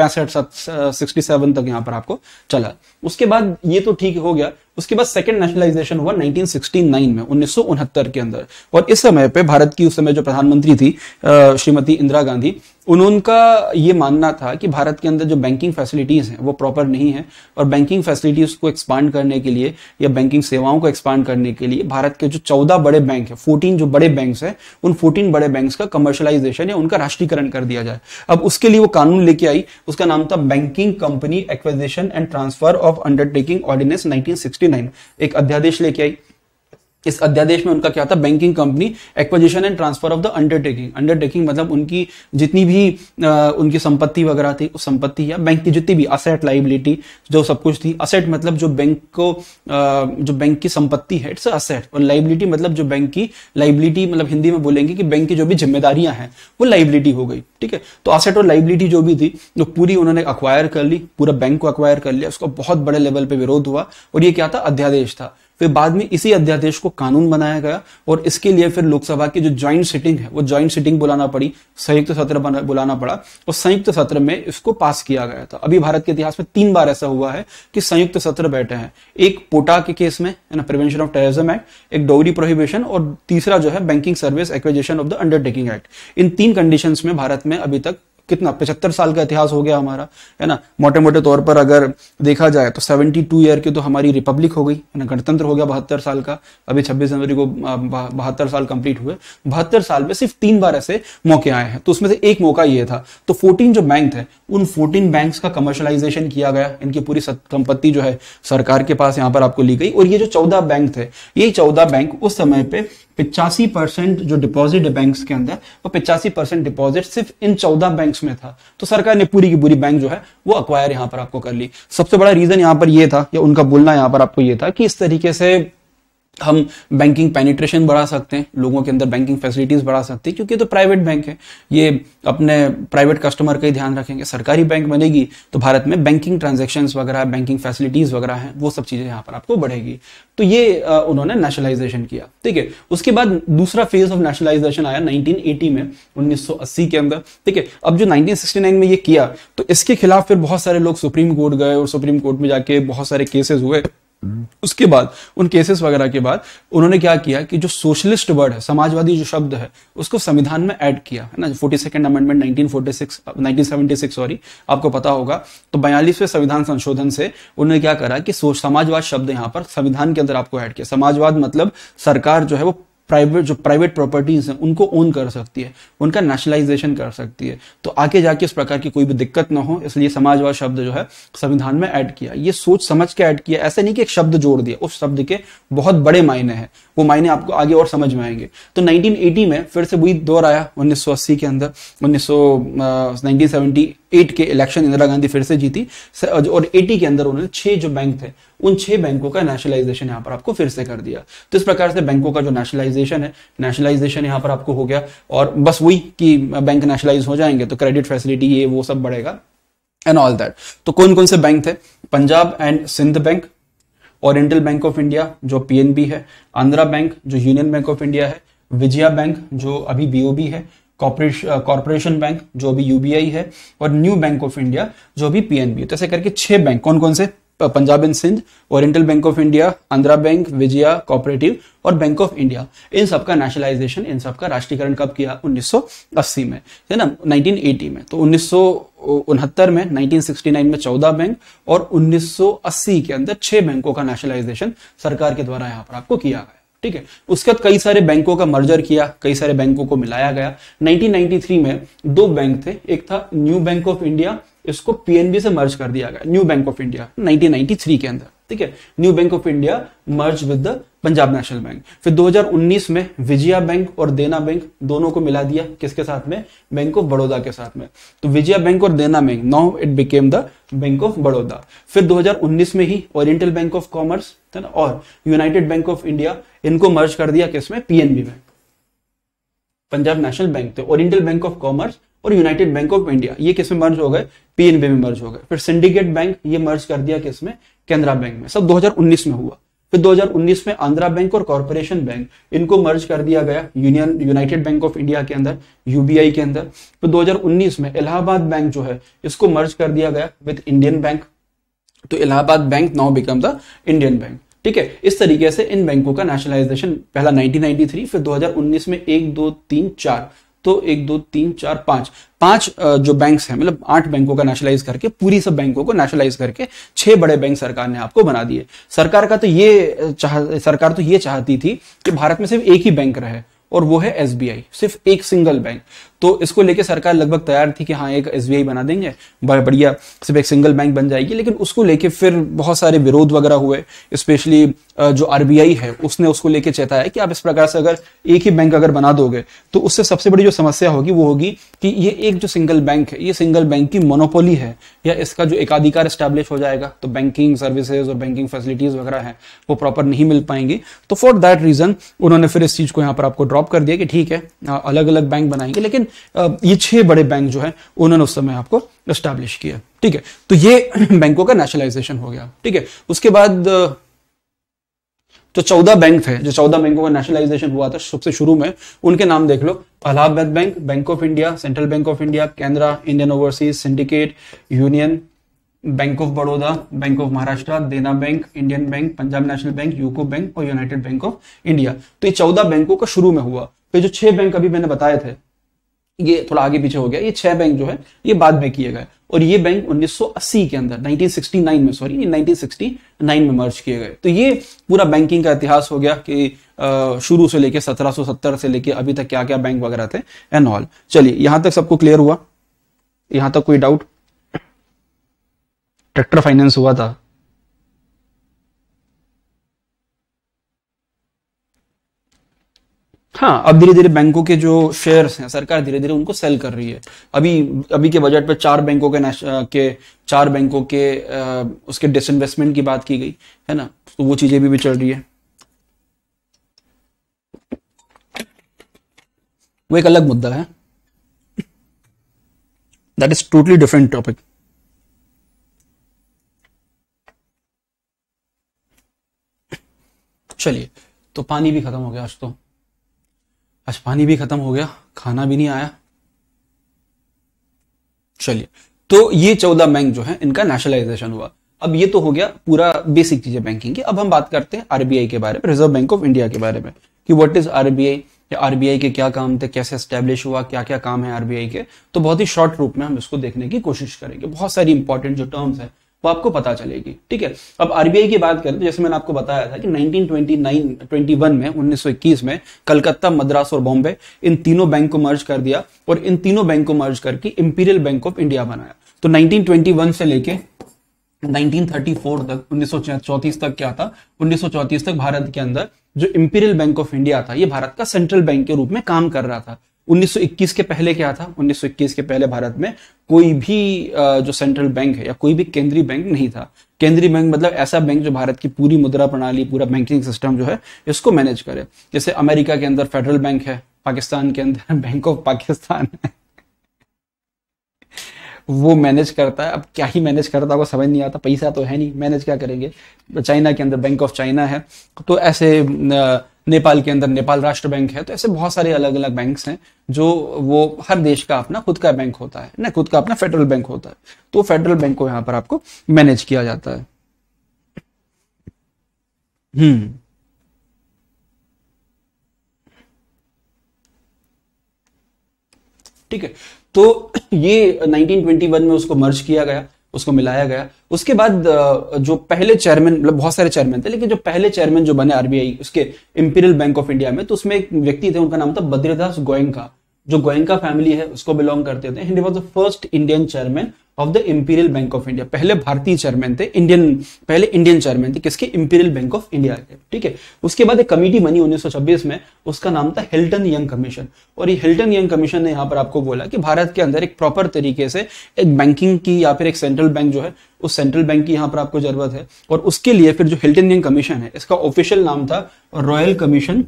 तक यहाँ पर आपको चला उसके बाद ये तो ठीक हो गया उसके बाद सेकंड नेशनलाइजेशन हुआ 1969 में उन्नीस के अंदर और इस समय पे भारत की उस समय जो प्रधानमंत्री थी श्रीमती इंदिरा गांधी उनका ये मानना था कि भारत के अंदर जो बैंकिंग फैसिलिटीज़ हैं वो प्रॉपर नहीं है और बैंकिंग फैसिलिटीज़ को एक्सपांड करने के लिए या बैंकिंग सेवाओं को एक्सपांड करने के लिए भारत के जो चौदह बड़े बैंक हैं फोर्टीन जो बड़े बैंक हैं उन फोर्टीन बड़े बैंक का कमर्शलाइजेशन या उनका राष्ट्रीयकरण कर दिया जाए अब उसके लिए वो कानून लेके आई उसका नाम था banking company acquisition and transfer of undertaking ordinance nineteen एक अध्यादेश लेके आई इस अध्यादेश में उनका क्या था banking company acquisition and transfer of the undertaking undertaking मतलब उनकी जितनी भी आ, उनकी संपत्ति वगैरह थी उस संपत्ति या बैंक की जितनी भी असेट लाइबिलिटी जो सब कुछ थी असेट मतलब जो बैंक को आ, जो बैंक की संपत्ति है इट्स असेट और लाइबिलिटी मतलब जो बैंक की लाइबिलिटी मतलब हिंदी में बोलेंगे कि बैंक की जो भी जिम्मेदारियां हैं वो लाइबिलिटी हो गई ठीक है तो असेट और लाइबिलिटी जो भी थी वो पूरी उन्होंने अक्वायर कर ली पूरा बैंक को अक्वायर कर लिया उसका बहुत बड़े लेवल पर विरोध हुआ और ये क्या था अध्यादेश था फिर बाद में इसी अध्यादेश को कानून बनाया गया और इसके लिए फिर लोकसभा की जो ज्वाइंट सिटिंग है वो ज्वाइंट सिटिंग बुलाना पड़ी संयुक्त सत्र बुलाना पड़ा और संयुक्त सत्र में इसको पास किया गया था अभी भारत के इतिहास में तीन बार ऐसा हुआ है कि संयुक्त सत्र बैठे हैं एक पोटा के केस में प्रिवेंशन ऑफ टेररिज्म एक्ट एक डोरी प्रोहिबिशन और तीसरा जो है banking service acquisition of the undertaking act इन तीन कंडीशन में भारत में अभी तक कितना पचहत्तर साल का इतिहास हो गया हमारा है ना मोटे मोटे तौर पर अगर देखा जाए तो सेवेंटी टू ईयर की तो हमारी रिपब्लिक हो गई है ना गणतंत्र हो गया बहत्तर साल का अभी छब्बीस जनवरी को बहत्तर साल कंप्लीट हुए बहत्तर साल में सिर्फ तीन बार ऐसे मौके आए हैं तो उसमें से एक मौका ये था तो फोर्टीन जो बैंक थे उन फोर्टीन बैंक का कमर्शलाइजेशन किया गया इनकी पूरी संपत्ति जो है सरकार के पास यहाँ पर आपको ली गई और ये जो चौदह बैंक थे ये चौदह बैंक उस समय पे पिचासी परसेंट जो डिपॉजिट बैंक के अंदर वो पिचासी परसेंट डिपॉजिट सिर्फ इन चौदह बैंक टैक्स में था तो सरकार ने पूरी की पूरी बैंक जो है वो अक्वायर यहाँ पर आपको कर ली सबसे बड़ा रीजन यहाँ पर यह था या उनका बोलना यहाँ पर आपको ये था कि इस तरीके से हम बैंकिंग पेनिट्रेशन बढ़ा सकते हैं लोगों के अंदर बैंकिंग फैसिलिटीज बढ़ा सकते हैं क्योंकि तो प्राइवेट बैंक है ये अपने प्राइवेट कस्टमर का ही ध्यान रखेंगे सरकारी बैंक बनेगी तो भारत में बैंकिंग ट्रांजेक्शन वगैरह बैंकिंग फैसिलिटीज वगैरह हैं वो सब चीजें यहाँ पर आपको बढ़ेगी तो ये उन्होंने नेशनलाइजेशन किया ठीक है उसके बाद दूसरा फेज ऑफ नेशनलाइजेशन आया नाइनटीन में उन्नीस के अंदर ठीक है अब जो नाइनटीन में ये किया तो इसके खिलाफ फिर बहुत सारे लोग सुप्रीम कोर्ट गए और सुप्रीम कोर्ट में जाके बहुत सारे केसेस हुए उसके बाद उन केसेस वगैरह के बाद उन्होंने क्या किया कि जो सोशलिस्ट वर्ड है समाजवादी जो शब्द है उसको संविधान में ऐड किया है ना forty second amendment nineteen forty six nineteen seventy six sorry आपको पता होगा तो बयालीसवें संविधान संशोधन से उन्होंने क्या करा कि समाजवाद शब्द यहां पर संविधान के अंदर आपको ऐड किया समाजवाद मतलब सरकार जो है वो प्राइवेट जो प्राइवेट प्रॉपर्टीज हैं उनको ओन कर सकती है उनका नेशनलाइजेशन कर सकती है तो आगे जाके इस प्रकार की कोई भी दिक्कत ना हो इसलिए समाजवाद शब्द जो है संविधान में ऐड किया ये सोच समझ के ऐड किया ऐसे नहीं कि एक शब्द जोड़ दिया उस शब्द के बहुत बड़े मायने हैं वो मायने आपको आगे और समझ में आएंगे तो नाइनटीन में फिर से वही दौर आया उन्नीस के अंदर उन्नीस सौ एट के इलेक्शन इंदिरा गांधी फिर से जीती और एटी के अंदर उन्होंने छह जो बैंक थे उन छह बैंकों का नेशनलाइजेशन यहां पर आपको फिर से कर दिया तो इस प्रकार से बैंकों का जो नेशनलाइजेशन है नेशनलाइजेशन यहां पर आपको हो गया और बस वही कि बैंक नेशनलाइज हो जाएंगे तो क्रेडिट फैसिलिटी ये वो सब बढ़ेगा एंड ऑल दैट तो कौन कौन से बैंक थे Punjab and Sind bank oriental bank of India जो पीएनबी है आंध्रा बैंक जो यूनियन बैंक ऑफ इंडिया है विजया बैंक जो अभी बीओबी है कॉर्पोरेशन बैंक uh, जो अभी यूबीआई है और न्यू बैंक ऑफ इंडिया जो अभी पीएनबी है तो ऐसे करके छह बैंक कौन कौन से Punjab and Sind oriental bank of India Andhra bank Vijaya cooperative और बैंक ऑफ इंडिया इन सब का नेशनलाइजेशन इन सब का राष्ट्रीयकरण कब किया 1980 में है ना 1980 में तो उन्नीस में 1969 में 14 बैंक और 1980 के अंदर छह बैंकों का नेशनलाइजेशन सरकार के द्वारा यहां पर आपको किया गया ठीक है उसके बाद कई सारे बैंकों का मर्जर किया कई सारे बैंकों को मिलाया गया 1993 में दो बैंक थे एक था न्यू बैंक ऑफ इंडिया इसको पीएनबी से मर्ज कर दिया गया न्यू बैंक ऑफ इंडिया 1993 के अंदर ठीक है new bank of India merge with the Punjab national bank फिर 2019 में विजया बैंक और देना बैंक दोनों को मिला दिया किसके साथ में बैंक ऑफ बड़ौदा के साथ में तो विजया बैंक और Dena bank now it became the bank of Baroda फिर 2019 में ही ओरिएंटल बैंक ऑफ कॉमर्स है ना और यूनाइटेड बैंक ऑफ इंडिया इनको मर्ज कर दिया किसमें पीएनबी में पंजाब नेशनल बैंक थे ओरिएंटल बैंक ऑफ कॉमर्स और यूनाइटेड बैंक ऑफ इंडिया ये किस में मर्ज हो गए पीएनबी में मर्ज हो गए फिर सिंडिकेट बैंक ये मर्ज कर दिया किस में बैंक में सब 2019 में हुआ फिर 2019 में आंध्रा बैंक और कॉरपोरेशन बैंक इनको मर्ज कर दिया गया union united bank of India के अंदर यूबीआई के अंदर फिर 2019 में इलाहाबाद बैंक जो है इसको मर्ज कर दिया गया विद इंडियन बैंक तो Allahabad bank now become the Indian bank ठीक है इस तरीके से इन बैंकों का नेशनलाइजेशन पहला 1993 फिर 2019 में एक दो तीन चार तो एक दो तीन चार पांच पांच जो बैंक्स हैं मतलब आठ बैंकों का नेशनलाइज करके पूरी सब बैंकों को नेशनलाइज करके छह बड़े बैंक सरकार ने आपको बना दिए सरकार का तो ये चाह सरकार तो ये चाहती थी कि भारत में सिर्फ एक ही बैंक रहे और वो है एसबीआई सिर्फ एक सिंगल बैंक तो इसको लेकर सरकार लगभग तैयार थी कि हाँ एक एस बना देंगे बढ़िया सिर्फ एक सिंगल बैंक बन जाएगी लेकिन उसको लेके फिर बहुत सारे विरोध वगैरह हुए स्पेशली जो आरबीआई है उसने उसको लेके चेताया कि आप इस प्रकार से अगर एक ही बैंक अगर बना दोगे तो उससे सबसे बड़ी जो समस्या होगी वो होगी कि ये एक जो सिंगल बैंक है ये सिंगल बैंक की मोनोपोली है या इसका जो एकाधिकार स्टैब्लिश हो जाएगा तो बैंकिंग सर्विसेज और बैंकिंग फैसिलिटीज वगैरह है वो प्रॉपर नहीं मिल पाएंगी तो फॉर दैट रीजन उन्होंने फिर इस चीज को यहाँ पर आपको ड्रॉप कर दिया कि ठीक है अलग अलग बैंक बनाएंगे लेकिन ये छह बड़े बैंक जो है उन्होंने उस समय आपको स्टैब्लिश किया ठीक है तो ये बैंकों का नेशनलाइजेशन हो गया ठीक है उसके बाद तो चौदह बैंक थे जो चौदह बैंकों का नेशनलाइजेशन हुआ था सबसे शुरू में उनके नाम देख लो Allahabad bank bank of India central bank of India केंद्रा Indian overseas syndicate union bank of Baroda bank of Maharashtra Dena bank Indian bank Punjab national bank UCO bank और यूनाइटेड बैंक ऑफ इंडिया तो ये चौदह बैंकों का शुरू में हुआ तो जो छह बैंक अभी मैंने बताए थे ये थोड़ा आगे पीछे हो गया ये छह बैंक जो है ये बाद में किए गए और ये बैंक 1980 के अंदर 1969 में सॉरी 1969 में मर्ज किए गए तो ये पूरा बैंकिंग का इतिहास हो गया कि शुरू से लेके 1770 से लेके अभी तक क्या क्या बैंक वगैरह थे एंड ऑल चलिए यहां तक सबको क्लियर हुआ यहां तक कोई डाउट ट्रैक्टर फाइनेंस हुआ था हाँ अब धीरे धीरे बैंकों के जो शेयर्स हैं सरकार धीरे धीरे उनको सेल कर रही है अभी अभी के बजट पर चार बैंकों के के चार बैंकों के उसके डिसइन्वेस्टमेंट की बात की गई है ना तो वो चीजें भी, भी चल रही है वो एक अलग मुद्दा है that is totally different topic चलिए तो पानी भी खत्म हो गया आज तो आज पानी भी खत्म हो गया खाना भी नहीं आया चलिए तो ये चौदह बैंक जो है इनका नेशनलाइजेशन हुआ अब ये तो हो गया पूरा बेसिक चीजें बैंकिंग की अब हम बात करते हैं आरबीआई के बारे में रिजर्व बैंक ऑफ इंडिया के बारे में कि व्हाट इज आरबीआई या आरबीआई के क्या काम थे कैसे स्टैब्लिश हुआ क्या क्या काम है आरबीआई के तो बहुत ही शॉर्ट रूप में हम इसको देखने की कोशिश करेंगे बहुत सारी इंपॉर्टेंट जो टर्म्स है वो आपको पता चलेगी ठीक है अब आरबीआई की बात करें तो जैसे मैंने आपको बताया था कि 1929 21 में 1921 में कलकत्ता मद्रास और बॉम्बे इन तीनों बैंक को मर्ज कर दिया और इन तीनों बैंक को मर्ज करके इंपीरियल बैंक ऑफ इंडिया बनाया तो 1921 से लेके 1934 तक उन्नीस तक क्या था उन्नीस तक भारत के अंदर जो इंपीरियल बैंक ऑफ इंडिया था ये भारत का सेंट्रल बैंक के रूप में काम कर रहा था 1921 के पहले क्या था 1921 के पहले भारत में कोई भी जो सेंट्रल बैंक है या कोई भी केंद्रीय बैंक नहीं था केंद्रीय बैंक मतलब ऐसा बैंक जो भारत की पूरी मुद्रा प्रणाली पूरा बैंकिंग सिस्टम जो है इसको मैनेज करे जैसे अमेरिका के अंदर फेडरल बैंक है पाकिस्तान के अंदर बैंक ऑफ पाकिस्तान है वो मैनेज करता है अब क्या ही मैनेज करता है वो समझ नहीं आता पैसा तो है नहीं मैनेज क्या करेंगे चाइना के अंदर बैंक ऑफ चाइना है तो ऐसे नेपाल के अंदर नेपाल राष्ट्र बैंक है तो ऐसे बहुत सारे अलग अलग बैंक हैं जो वो हर देश का अपना खुद का बैंक होता है ना खुद का अपना फेडरल बैंक होता है तो फेडरल बैंक को यहां पर आपको मैनेज किया जाता है हम्म ठीक है तो ये 1921 में उसको मर्ज किया गया उसको मिलाया गया उसके बाद जो पहले चेयरमैन मतलब बहुत सारे चेयरमैन थे लेकिन जो पहले चेयरमैन जो बने आरबीआई उसके इंपीरियल बैंक ऑफ इंडिया में तो उसमें एक व्यक्ति थे उनका नाम था बद्रीदास गोयंका जो गोयंका फैमिली है उसको बिलोंग करते थे and was the first Indian chairman of the imperial bank of India पहले भारतीय चेयरमैन थे इंडियन पहले इंडियन चेयरमैन थे किसके इंपीरियल बैंक ऑफ इंडिया के ठीक है उसके बाद एक कमेटी बनी 1926 में उसका नाम था हिल्टन यंग कमीशन और ये हिल्टन यंग कमीशन ने यहां पर आपको बोला कि भारत के अंदर एक प्रॉपर तरीके से एक बैंकिंग की या फिर एक सेंट्रल बैंक जो है उस सेंट्रल बैंक की यहां पर आपको जरूरत है और उसके लिए फिर जो हिल्टन यंग कमीशन है इसका ऑफिशियल नाम था royal commission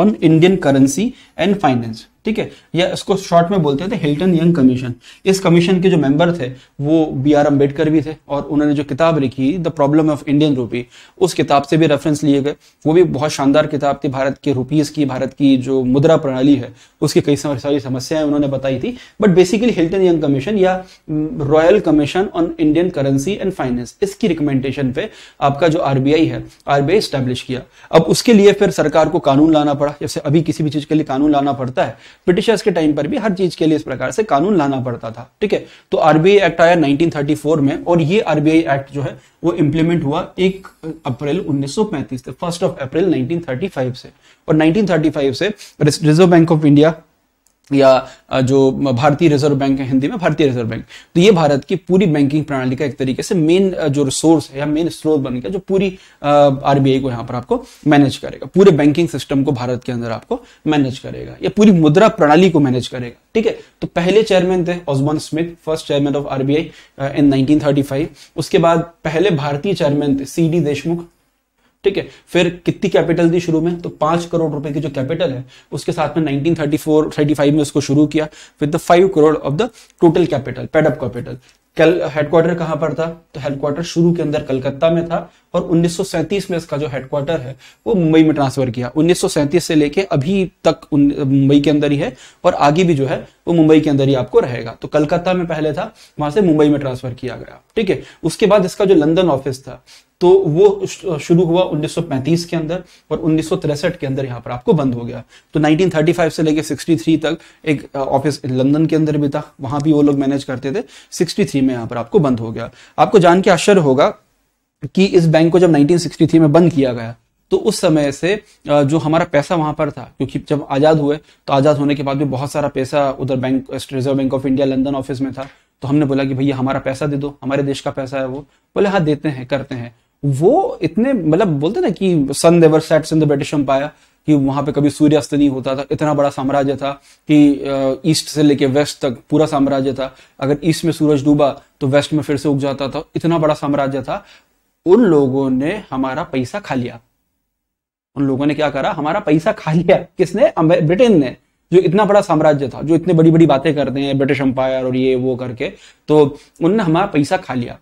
on Indian currency and finance ठीक है या इसको शॉर्ट में बोलते थे हिल्टन यंग कमीशन इस कमीशन के जो मेंबर थे वो बी आर अम्बेडकर भी थे और उन्होंने जो किताब लिखी the problem of Indian rupee उस किताब से भी रेफरेंस लिए गए वो भी बहुत शानदार किताब थी भारत के रुपीज़ की भारत की जो मुद्रा प्रणाली है उसकी कई सारी समस्याएं उन्होंने बताई थी but basically Hilton Young commission या royal commission on Indian currency and finance इसकी रिकमेंडेशन पे आपका जो आरबीआई है आरबीआई स्टैब्लिश किया अब उसके लिए फिर सरकार को कानून लाना पड़ा जैसे अभी किसी भी चीज़ के लिए कानून लाना पड़ता है ब्रिटिशर्स के टाइम पर भी हर चीज के लिए इस प्रकार से कानून लाना पड़ता था ठीक है तो आरबीआई एक्ट आया 1934 में और ये आरबीआई एक्ट जो है वो इम्प्लीमेंट हुआ एक अप्रैल 1935 से फर्स्ट ऑफ अप्रैल 1935 से और 1935 से रिजर्व बैंक ऑफ इंडिया या जो भारतीय रिजर्व बैंक है हिंदी में भारतीय रिजर्व बैंक तो ये भारत की पूरी बैंकिंग प्रणाली का एक तरीके से मेन जो रिसोर्स है या मेन स्रोत बन गया जो पूरी आरबीआई को यहाँ पर आपको मैनेज करेगा पूरे बैंकिंग सिस्टम को भारत के अंदर आपको मैनेज करेगा या पूरी मुद्रा प्रणाली को मैनेज करेगा ठीक है तो पहले चेयरमैन थे Osborne Smith first chairman of RBI in nineteen उसके बाद पहले भारतीय चेयरमैन थे सी डी देशमुख ठीक है फिर कितनी कैपिटल दी शुरू में तो पांच करोड़ रुपए की जो कैपिटल है उसके साथ में 1934 35 में उसको शुरू किया with the five crore of the total capital paid up capital कल हेडक्वार्टर कहां पर था तो हेडक्वार्टर शुरू के अंदर कलकत्ता में था और 1937 में इसका जो हेडक्वार्टर है वो मुंबई में ट्रांसफर किया 1937 से लेके अभी तक मुंबई के अंदर ही है और आगे भी जो है वो मुंबई के अंदर ही आपको रहेगा तो कलकत्ता में पहले था वहां से मुंबई में ट्रांसफर किया गया ठीक है उसके बाद इसका जो लंदन ऑफिस था तो वो शुरू हुआ 1935 के अंदर और उन्नीस के अंदर यहाँ पर आपको बंद हो गया तो 1935 से लेके 63 तक एक ऑफिस uh, लंदन के अंदर भी था वहां भी वो लोग मैनेज करते थे 63 1963 में यहाँ पर आपको बंद हो गया आपको जान के आश्चर्य होगा कि इस बैंक को जब 1963 में बंद किया गया तो उस समय से जो हमारा पैसा वहां पर था क्योंकि जब आज़ाद हुए तो आज़ाद होने के बाद भी बहुत सारा पैसा उधर bank reserve bank of India London office में था तो हमने बोला कि भैया हमारा पैसा दे दो हमारे देश का पैसा है वो बोले हाँ देते हैं करते हैं वो इतने मतलब बोलते ना कि sun never sets in the British empire कि वहां पे कभी सूर्यास्त नहीं होता था इतना बड़ा साम्राज्य था कि ईस्ट से लेके वेस्ट तक पूरा साम्राज्य था अगर ईस्ट में सूरज डूबा तो वेस्ट में फिर से उग जाता था इतना बड़ा साम्राज्य था उन लोगों ने हमारा पैसा खा लिया उन लोगों ने क्या करा हमारा पैसा खा लिया किसने ब्रिटेन ने जो इतना बड़ा साम्राज्य था जो इतनी बड़ी बड़ी बातें करते हैं ब्रिटिश अंपायर और ये वो करके तो उनने हमारा पैसा खा लिया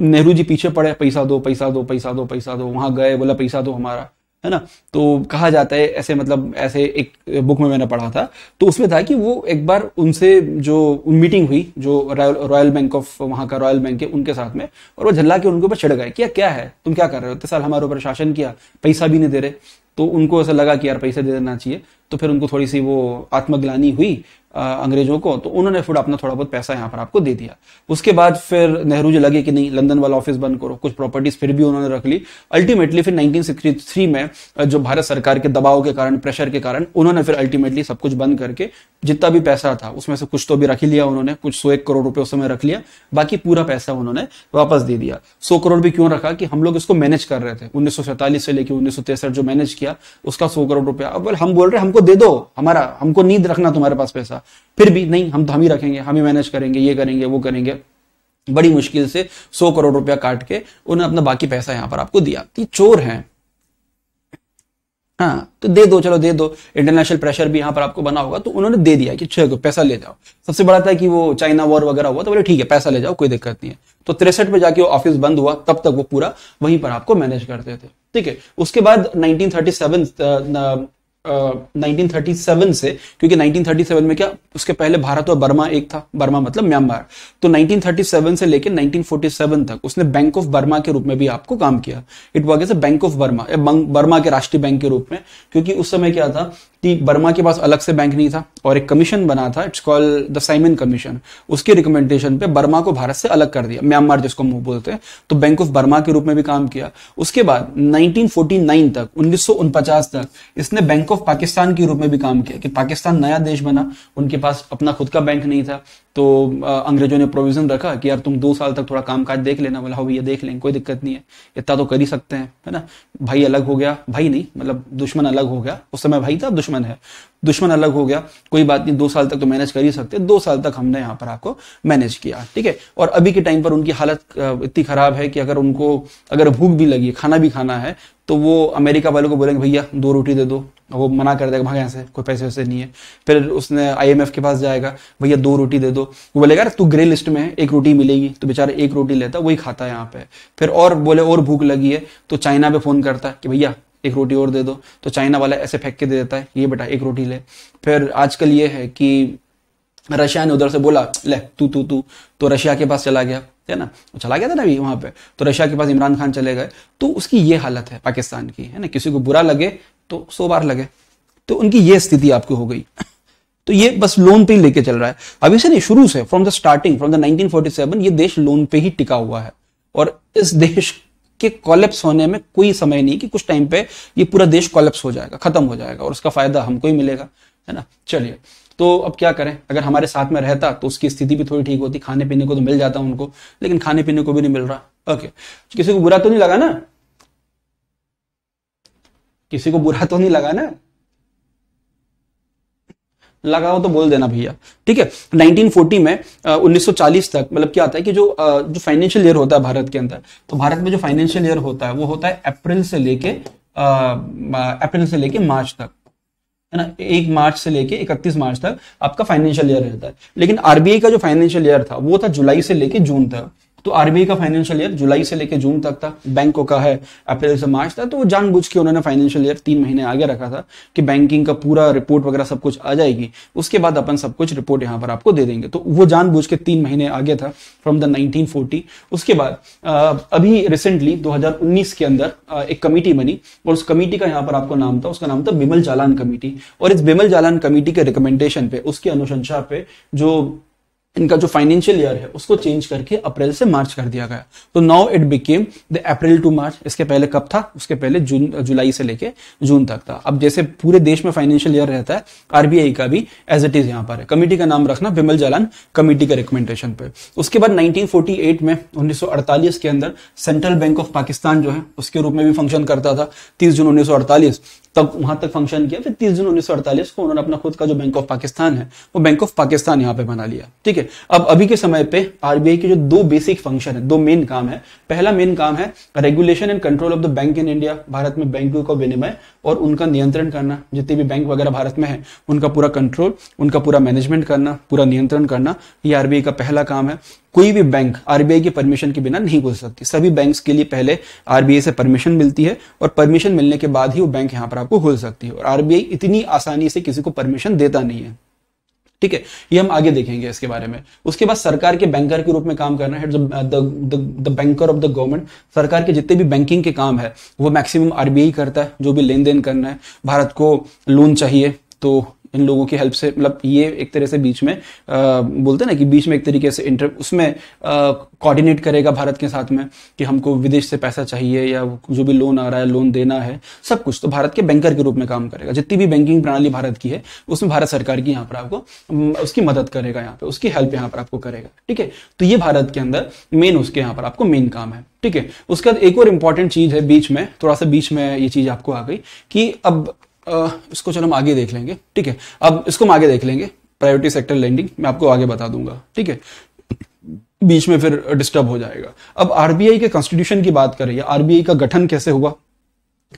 नेहरू जी पीछे पड़े पैसा दो पैसा दो पैसा दो पैसा दो वहां गए बोला पैसा दो हमारा है ना तो कहा जाता है ऐसे मतलब ऐसे एक बुक में मैंने पढ़ा था तो उसमें था कि वो एक बार उनसे जो मीटिंग हुई जो रॉयल बैंक ऑफ वहां का रॉयल बैंक है उनके साथ में और वो झल्ला के उनके ऊपर छिड़ गए क्या क्या है तुम क्या कर रहे हो इतने साल हमारे ऊपर शासन किया पैसा भी नहीं दे रहे तो उनको ऐसा लगा कि यार पैसे दे देना चाहिए तो फिर उनको थोड़ी सी वो आत्मग्लानी हुई अंग्रेजों को तो उन्होंने फिर अपना थोड़ा बहुत पैसा यहाँ पर आपको दे दिया उसके बाद फिर नेहरू जी लगे कि नहीं लंदन वाला ऑफिस बंद करो कुछ प्रॉपर्टीज फिर भी उन्होंने रख ली अल्टीमेटली फिर 1963 में जो भारत सरकार के दबाव के कारण प्रेशर के कारण उन्होंने फिर अल्टीमेटली सब कुछ बंद करके जितना भी पैसा था उसमें से कुछ तो भी रख लिया उन्होंने कुछ सौ एक करोड़ रुपए उस समय रख लिया बाकी पूरा पैसा उन्होंने वापस दे दिया सौ करोड़ भी क्यों रखा कि हम लोग इसको मैनेज कर रहे थे उन्नीस से लेकर उन्नीस जो मैनेज किया किया उसका सौ करोड़ रुपया अब हम बोल रहे हमको दे दो हमारा हमको नींद रखना तुम्हारे पास पैसा फिर भी नहीं हम तो हम ही रखेंगे हम ही मैनेज करेंगे ये करेंगे वो करेंगे बड़ी मुश्किल से सौ करोड़ रुपया काट के उन्हें अपना बाकी पैसा यहाँ पर आपको दिया चोर हैं हाँ तो दे दो चलो दे दो इंटरनेशनल प्रेशर भी यहाँ पर आपको बना होगा तो उन्होंने दे दिया कि चलो पैसा ले जाओ सबसे बड़ा था कि वो चाइना वॉर वगैरह हुआ तो बोले ठीक है पैसा ले जाओ कोई दिक्कत नहीं है तो तिरसठ में जाके वो ऑफिस बंद हुआ तब तक वो पूरा वहीं पर आपको मैनेज करते थे ठीक है उसके बाद नाइनटीन 1937 से क्योंकि 1937 में क्या उसके पहले भारत और बर्मा एक था बर्मा मतलब म्यांमार तो 1937 से लेकर 1947 तक उसने बैंक ऑफ बर्मा के रूप में भी आपको काम किया it work as bank of Burma Burma के राष्ट्रीय बैंक के रूप में क्योंकि उस समय क्या था बर्मा के पास अलग से बैंक नहीं था और एक कमीशन बना था it's called the Simon commission उसके रिकमेंडेशन पे बर्मा को भारत से अलग कर दिया म्यांमार जिसको हम बोलते हैं तो बैंक ऑफ बर्मा के रूप में भी काम किया उसके बाद 1949 तक उन्नीस तक इसने बैंक ऑफ पाकिस्तान के रूप में भी काम किया कि पाकिस्तान नया देश बना उनके पास अपना खुद का बैंक नहीं था तो अंग्रेजों ने प्रोविजन रखा कि यार तुम दो साल तक थोड़ा काम काज देख लेना बोला हो हाँ भैया देख लेंगे कोई दिक्कत नहीं है इतना तो कर ही सकते हैं है ना भाई अलग हो गया भाई नहीं मतलब दुश्मन अलग हो गया उस समय भाई था दुश्मन है दुश्मन अलग हो गया कोई बात नहीं दो साल तक तो मैनेज कर ही सकते दो साल तक हमने यहाँ पर आपको मैनेज किया ठीक है और अभी के टाइम पर उनकी हालत इतनी खराब है कि अगर उनको अगर भूख भी लगी खाना भी खाना है तो वो अमेरिका वालों को बोलेंगे भैया दो रोटी दे दो वो मना कर देगा भाग यहाँ से कोई पैसे वैसे नहीं है फिर उसने आईएमएफ के पास जाएगा भैया दो रोटी दे दो वो बोलेगा तू ग्रे लिस्ट में है एक रोटी मिलेगी तो बेचारा एक रोटी लेता वही खाता है यहाँ पे फिर और बोले और भूख लगी है तो चाइना पे फोन करता है कि भैया एक रोटी और दे दो तो चाइना वाला ऐसे फेंक के दे देता है ये बेटा एक रोटी ले फिर आजकल ये है कि रशिया ने उधर से बोला ले तू तू तू तो रशिया के पास चला गया है ना वो चला गया था ना अभी वहां पे तो रशिया के पास इमरान खान चले गए तो उसकी ये हालत है पाकिस्तान की है ना किसी को बुरा लगे तो सो बार लगे तो उनकी ये स्थिति आपको हो गई तो ये बस लोन पे ही लेके चल रहा है अभी से नहीं शुरू से from the starting from the 1947 ये देश लोन पे ही टिका हुआ है और इस देश के कॉलेप्स होने में कोई समय नहीं कि कुछ टाइम पे ये पूरा देश कॉलेप्स हो जाएगा खत्म हो जाएगा और उसका फायदा हमको ही मिलेगा है ना चलिए तो अब क्या करें अगर हमारे साथ में रहता तो उसकी स्थिति भी थोड़ी ठीक होती खाने पीने को तो मिल जाता उनको लेकिन खाने पीने को भी नहीं मिल रहा ओके किसी को बुरा तो नहीं लगा ना किसी को बुरा तो नहीं लगा ना लगाओ तो बोल देना भैया ठीक है 1940 में आ, 1940 तक मतलब क्या आता है कि जो आ, जो फाइनेंशियल ईयर होता है भारत के अंदर तो भारत में जो फाइनेंशियल ईयर होता है वो होता है अप्रैल से लेके अप्रैल से लेके मार्च तक है ना एक मार्च से लेके इकतीस मार्च तक आपका फाइनेंशियल ईयर रहता है लेकिन आरबीआई का जो फाइनेंशियल ईयर था वो था जुलाई से लेके जून तक तो आरबीआई का फाइनेंशियल ईयर जुलाई से लेकर जून तक था बैंकों का है अप्रैल से मार्च था तो वो जानबूझ के उन्होंने फाइनेंशियल ईयर तीन महीने आगे रखा था कि बैंकिंग का पूरा रिपोर्ट वगैरह सब कुछ आ जाएगी उसके बाद अपन सब कुछ रिपोर्ट यहाँ पर आपको दे देंगे तो वो जानबूझ के तीन महीने आगे था फ्रॉम द नाइनटीन उसके बाद अभी रिसेंटली दो के अंदर एक कमेटी बनी और उस कमेटी का यहाँ पर आपको नाम था उसका नाम था बिमल जालान कमेटी और इस बिमल जालान कमेटी के रिकमेंडेशन पे उसकी अनुशंसा पे जो इनका जो फाइनेंशियल ईयर है उसको चेंज करके अप्रैल से मार्च कर दिया गया तो now it became the April to March इसके पहले कब था उसके पहले जून जुलाई से लेके जून तक था अब जैसे पूरे देश में फाइनेंशियल ईयर रहता है आरबीआई का भी एज इट इज यहां पर है कमेटी का नाम रखना विमल जालान कमेटी के रिकमेंडेशन पे उसके बाद नाइनटीन में उन्नीस के अंदर सेंट्रल बैंक ऑफ पाकिस्तान जो है उसके रूप में भी फंक्शन करता था तीस जून उन्नीस तब वहां तक फंक्शन किया फिर तीस जून उन्नीस को उन्होंने अपना खुद का जो बैंक ऑफ पाकिस्तान है वो बैंक ऑफ पाकिस्तान यहाँ पे बना लिया ठीक है अब अभी के समय पे आरबीआई के जो दो बेसिक फंक्शन है दो मेन काम है पहला मेन काम है regulation and control of the bank in India Bharat में बैंकों का विनिमय और उनका नियंत्रण करना जितने भी बैंक वगैरह भारत में है उनका पूरा कंट्रोल उनका पूरा मैनेजमेंट करना पूरा नियंत्रण करना ये आरबीआई का पहला काम है कोई भी बैंक आरबीआई की परमिशन के बिना नहीं घुल सकती सभी बैंक के लिए पहले आरबीआई से परमिशन मिलती है और परमिशन मिलने के बाद ही वो बैंक यहाँ पर आपको खुल सकती है और आरबीआई इतनी आसानी से किसी को परमिशन देता नहीं है ठीक है ये हम आगे देखेंगे इसके बारे में उसके बाद सरकार के बैंकर के रूप में काम करना है the banker of the government सरकार के जितने भी बैंकिंग के काम है वो मैक्सिमम आरबीआई करता है जो भी लेन देन करना है भारत को लोन चाहिए तो इन लोगों की हेल्प से मतलब ये एक तरह से बीच में आ, बोलते हैं ना कि बीच में एक तरीके से इंटर उसमें कोऑर्डिनेट करेगा भारत के साथ में कि हमको विदेश से पैसा चाहिए या जो भी लोन आ रहा है लोन देना है सब कुछ तो भारत के बैंकर के रूप में काम करेगा जितनी भी बैंकिंग प्रणाली भारत की है उसमें भारत सरकार की यहाँ पर आपको उसकी मदद करेगा यहाँ पे उसकी हेल्प यहाँ पर आपको करेगा ठीक है तो ये भारत के अंदर मेन उसके यहाँ पर आपको मेन काम है ठीक है उसके बाद एक और इंपॉर्टेंट चीज है बीच में थोड़ा सा बीच में ये चीज आपको आ गई कि अब इसको चलो हम आगे देख लेंगे ठीक है अब इसको हम आगे देख लेंगे प्रायोरिटी सेक्टर लेंडिंग मैं आपको आगे बता दूंगा ठीक है बीच में फिर डिस्टर्ब हो जाएगा अब आरबीआई के कॉन्स्टिट्यूशन की बात करें या आरबीआई का गठन कैसे हुआ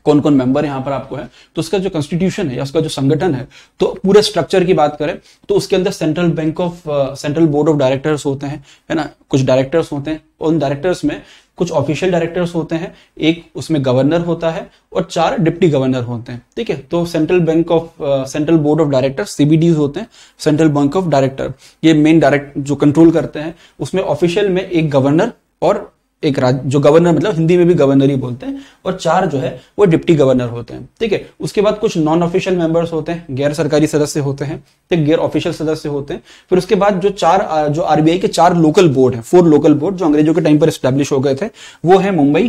कौन कौन मेंबर यहां पर आपको है तो उसका जो कॉन्स्टिट्यूशन है या उसका जो संगठन है तो पूरे स्ट्रक्चर की बात करें तो उसके अंदर central bank of central board of directors होते हैं है ना कुछ डायरेक्टर्स होते हैं उन डायरेक्टर्स में कुछ ऑफिशियल डायरेक्टर्स होते हैं एक उसमें गवर्नर होता है और चार डिप्टी गवर्नर होते हैं ठीक है तो central bank of central board of director CBDs होते हैं सेंट्रल बैंक ऑफ डायरेक्टर ये मेन डायरेक्ट जो कंट्रोल करते हैं उसमें ऑफिशियल में एक गवर्नर और एक राज्य जो गवर्नर मतलब हिंदी में भी गवर्नर ही बोलते हैं और चार जो है वो डिप्टी गवर्नर होते हैं ठीक है उसके बाद कुछ नॉन ऑफिशियल मेंबर्स होते हैं गैर सरकारी सदस्य होते हैं ठीक गैर ऑफिशियल सदस्य होते हैं फिर उसके बाद जो चार जो आरबीआई के चार लोकल बोर्ड है फोर लोकल बोर्ड जो अंग्रेजों के टाइम पर स्टैब्लिश हो गए थे वो है मुंबई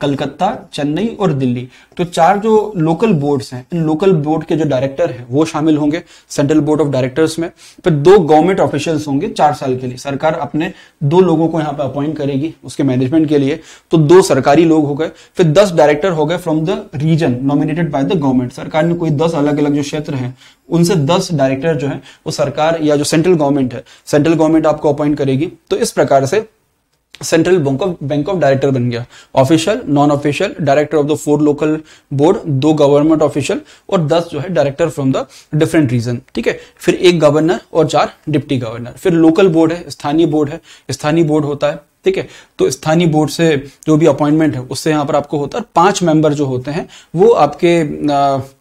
कलकत्ता चेन्नई और दिल्ली तो चार जो लोकल बोर्ड्स हैं इन लोकल बोर्ड के जो डायरेक्टर हैं वो शामिल होंगे सेंट्रल बोर्ड ऑफ डायरेक्टर्स में फिर दो गवर्नमेंट ऑफिशियल्स होंगे चार साल के लिए सरकार अपने दो लोगों को यहाँ पे अपॉइंट करेगी उसके मैनेजमेंट के लिए तो दो सरकारी लोग हो गए फिर दस डायरेक्टर हो गए from the region nominated by the government सरकार ने कोई दस अलग अलग जो क्षेत्र है उनसे दस डायरेक्टर जो है वो सरकार या जो सेंट्रल गवर्नमेंट है सेंट्रल गवर्नमेंट आपको अपॉइंट करेगी तो इस प्रकार से central bank of bank of director बन गया official non official director of the four local board दो गवर्नमेंट ऑफिशियल और दस जो है director from the different region ठीक है फिर एक गवर्नर और चार डिप्टी गवर्नर फिर लोकल बोर्ड है स्थानीय बोर्ड है स्थानीय बोर्ड होता है ठीक है तो स्थानीय बोर्ड से जो भी अपॉइंटमेंट है उससे यहां पर आपको होता है पांच मेंबर जो होते हैं वो आपके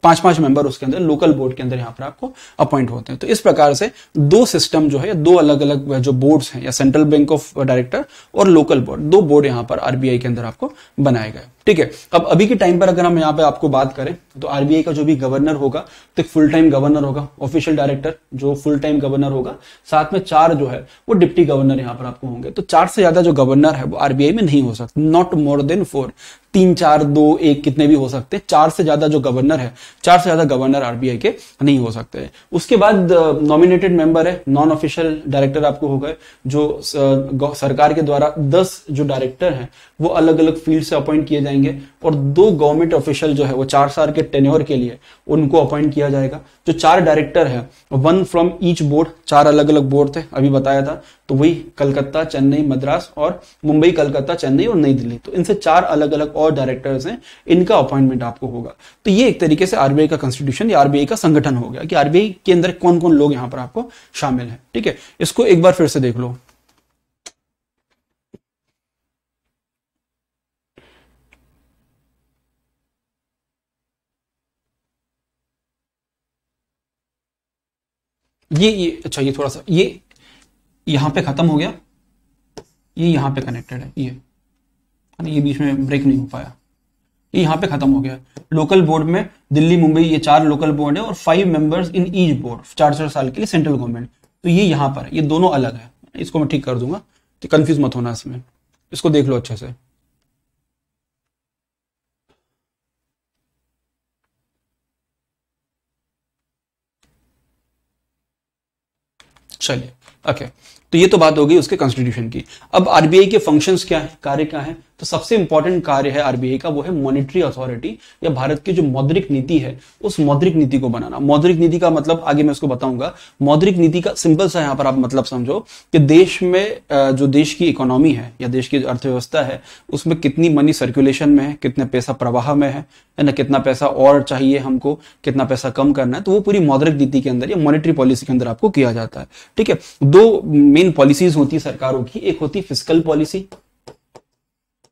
पांच पांच मेंबर उसके अंदर लोकल बोर्ड के अंदर यहां पर आपको अपॉइंट होते हैं तो इस प्रकार से दो सिस्टम जो है दो अलग अलग जो बोर्ड्स हैं या सेंट्रल बैंक ऑफ डायरेक्टर और लोकल बोर्ड दो बोर्ड यहां पर आरबीआई के अंदर आपको बनाए गए ठीक है अब अभी के टाइम पर अगर हम यहाँ पे आपको बात करें तो आरबीआई का जो भी गवर्नर होगा तो एक फुल टाइम गवर्नर होगा ऑफिशियल डायरेक्टर जो फुल टाइम गवर्नर होगा साथ में चार जो है वो डिप्टी गवर्नर यहाँ पर आपको होंगे तो चार से ज्यादा जो गवर्नर है वो आरबीआई में नहीं हो सकता नॉट मोर देन फोर तीन चार दो एक कितने भी हो सकते हैं चार से ज्यादा जो गवर्नर है चार से ज्यादा गवर्नर आरबीआई के नहीं हो सकते हैं उसके बाद नॉमिनेटेड uh, मेंबर है नॉन ऑफिशियल डायरेक्टर आपको हो गए जो uh, सरकार के द्वारा दस जो डायरेक्टर हैं वो अलग अलग फील्ड से अपॉइंट किए जाएंगे और दो गवर्नमेंट ऑफिशियल जो है वो चार साल के टेन्योर के लिए उनको अपॉइंट किया जाएगा जो चार डायरेक्टर है वन फ्रॉम ईच बोर्ड चार अलग अलग बोर्ड थे अभी बताया था तो वही कलकत्ता चेन्नई मद्रास और मुंबई कलकत्ता चेन्नई और नई दिल्ली तो इनसे चार अलग अलग और डायरेक्टर्स हैं इनका अपॉइंटमेंट आपको होगा तो ये एक तरीके से आरबीआई का कॉन्स्टिट्यूशन या आरबीआई का संगठन हो गया कि आरबीआई के अंदर कौन कौन लोग यहां पर आपको शामिल है ठीक है इसको एक बार फिर से देख लो ये ये अच्छा ये थोड़ा सा ये यहां पे ख़त्म हो गया ये यहां पे कनेक्टेड है ये है ना ये बीच में ब्रेक नहीं हो पाया ये यहां पे ख़त्म हो गया लोकल बोर्ड में दिल्ली मुंबई ये चार लोकल बोर्ड है और five members in each board चार चार साल के लिए सेंट्रल गवर्नमेंट तो ये यहां पर है ये दोनों अलग है इसको मैं ठीक कर दूंगा तो कन्फ्यूज मत होना इसमें इसको देख लो अच्छे से चलिए ओके तो ये तो बात हो गई उसके कॉन्स्टिट्यूशन की अब आरबीआई के फंक्शंस क्या है कार्य क्या है तो सबसे इंपॉर्टेंट कार्य है आरबीआई का वो है मॉनिटरी अथॉरिटी या भारत की जो मौद्रिक नीति है उस मौद्रिक नीति को बनाना मौद्रिक नीति का मतलब आगे मैं उसको बताऊंगा मौद्रिक नीति का सिंपल सा यहां पर आप मतलब समझो कि देश में जो देश की इकोनॉमी है या देश की अर्थव्यवस्था है उसमें कितनी मनी सर्कुलेशन में है कितना पैसा प्रवाह में है ना कितना पैसा और चाहिए हमको कितना पैसा कम करना है तो वो पूरी मौद्रिक नीति के अंदर या मॉनिटरी पॉलिसी के अंदर आपको किया जाता है ठीक है दो मेन पॉलिसीज होती है सरकारों की एक होती है physical policy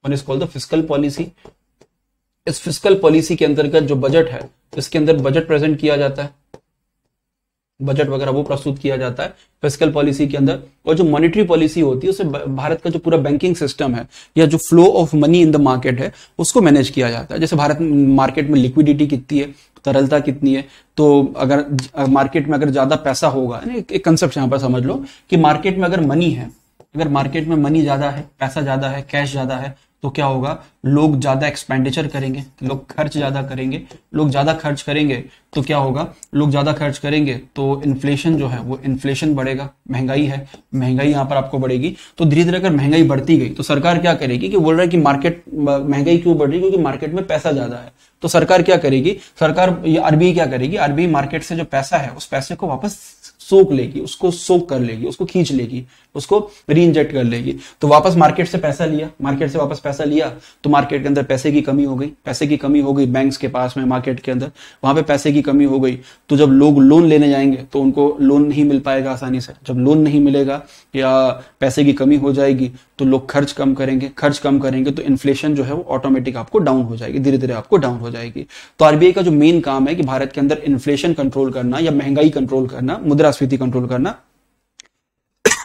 one is call the physical policy इस फिजिकल पॉलिसी के अंतर्गत जो बजट है इसके अंदर बजट प्रेजेंट किया जाता है बजट वगैरह वो प्रस्तुत किया जाता है फिजिकल पॉलिसी के अंदर और जो मॉनेटरी पॉलिसी होती है उसे भारत का जो पूरा बैंकिंग सिस्टम है या जो flow of money in the market है उसको मैनेज किया जाता है जैसे भारत मार्केट में लिक्विडिटी कितनी है तरलता कितनी है तो अगर मार्केट में अगर ज्यादा पैसा होगा एक कंसेप्ट यहां पर समझ लो कि मार्केट में अगर मनी है अगर मार्केट में मनी ज्यादा है पैसा ज्यादा है कैश ज्यादा है तो क्या होगा लोग ज़्यादा एक्सपेंडिचर करेंगे लोग खर्च ज़्यादा करेंगे लोग ज़्यादा खर्च करेंगे तो क्या होगा लोग ज़्यादा खर्च करेंगे तो इन्फ्लेशन जो है वो इन्फ्लेशन बढ़ेगा महंगाई है महंगाई यहाँ पर आपको बढ़ेगी तो धीरे धीरे अगर महंगाई बढ़ती गई तो सरकार क्या करेगी कि बोल रहा है कि मार्केट महंगाई क्यों बढ़ रही है क्योंकि मार्केट में पैसा ज़्यादा है तो सरकार क्या करेगी सरकार आरबीआई क्या करेगी आरबीआई मार्केट से जो पैसा है उस पैसे को वापस सोख लेगी उसको सोख कर लेगी उसको खींच लेगी उसको री कर लेगी तो वापस मार्केट से पैसा लिया मार्केट से वापस पैसा लिया तो मार्केट के अंदर पैसे की कमी हो गई पैसे की कमी हो गई बैंक के पास में मार्केट के अंदर वहां पे पैसे की कमी हो गई तो जब लोग लोन लेने जाएंगे तो उनको लोन नहीं मिल पाएगा आसानी से जब लोन नहीं मिलेगा या पैसे की कमी हो जाएगी तो लोग खर्च कम करेंगे खर्च कम करेंगे तो इन्फ्लेशन जो है वो ऑटोमेटिक आपको डाउन हो जाएगी धीरे धीरे आपको डाउन हो जाएगी तो आरबीआई का जो मेन काम है कि भारत के अंदर इन्फ्लेशन कंट्रोल करना या महंगाई कंट्रोल करना मुद्रास्फीति कंट्रोल करना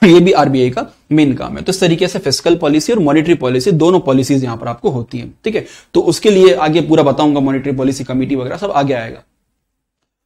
ये भी आरबीआई का मेन काम है तो इस तरीके से फिस्कल पॉलिसी और मॉनिटरी पॉलिसी दोनों पॉलिसीज यहां पर आपको होती है ठीक है तो उसके लिए आगे पूरा बताऊंगा मॉनिटरी पॉलिसी कमेटी वगैरह सब आगे आएगा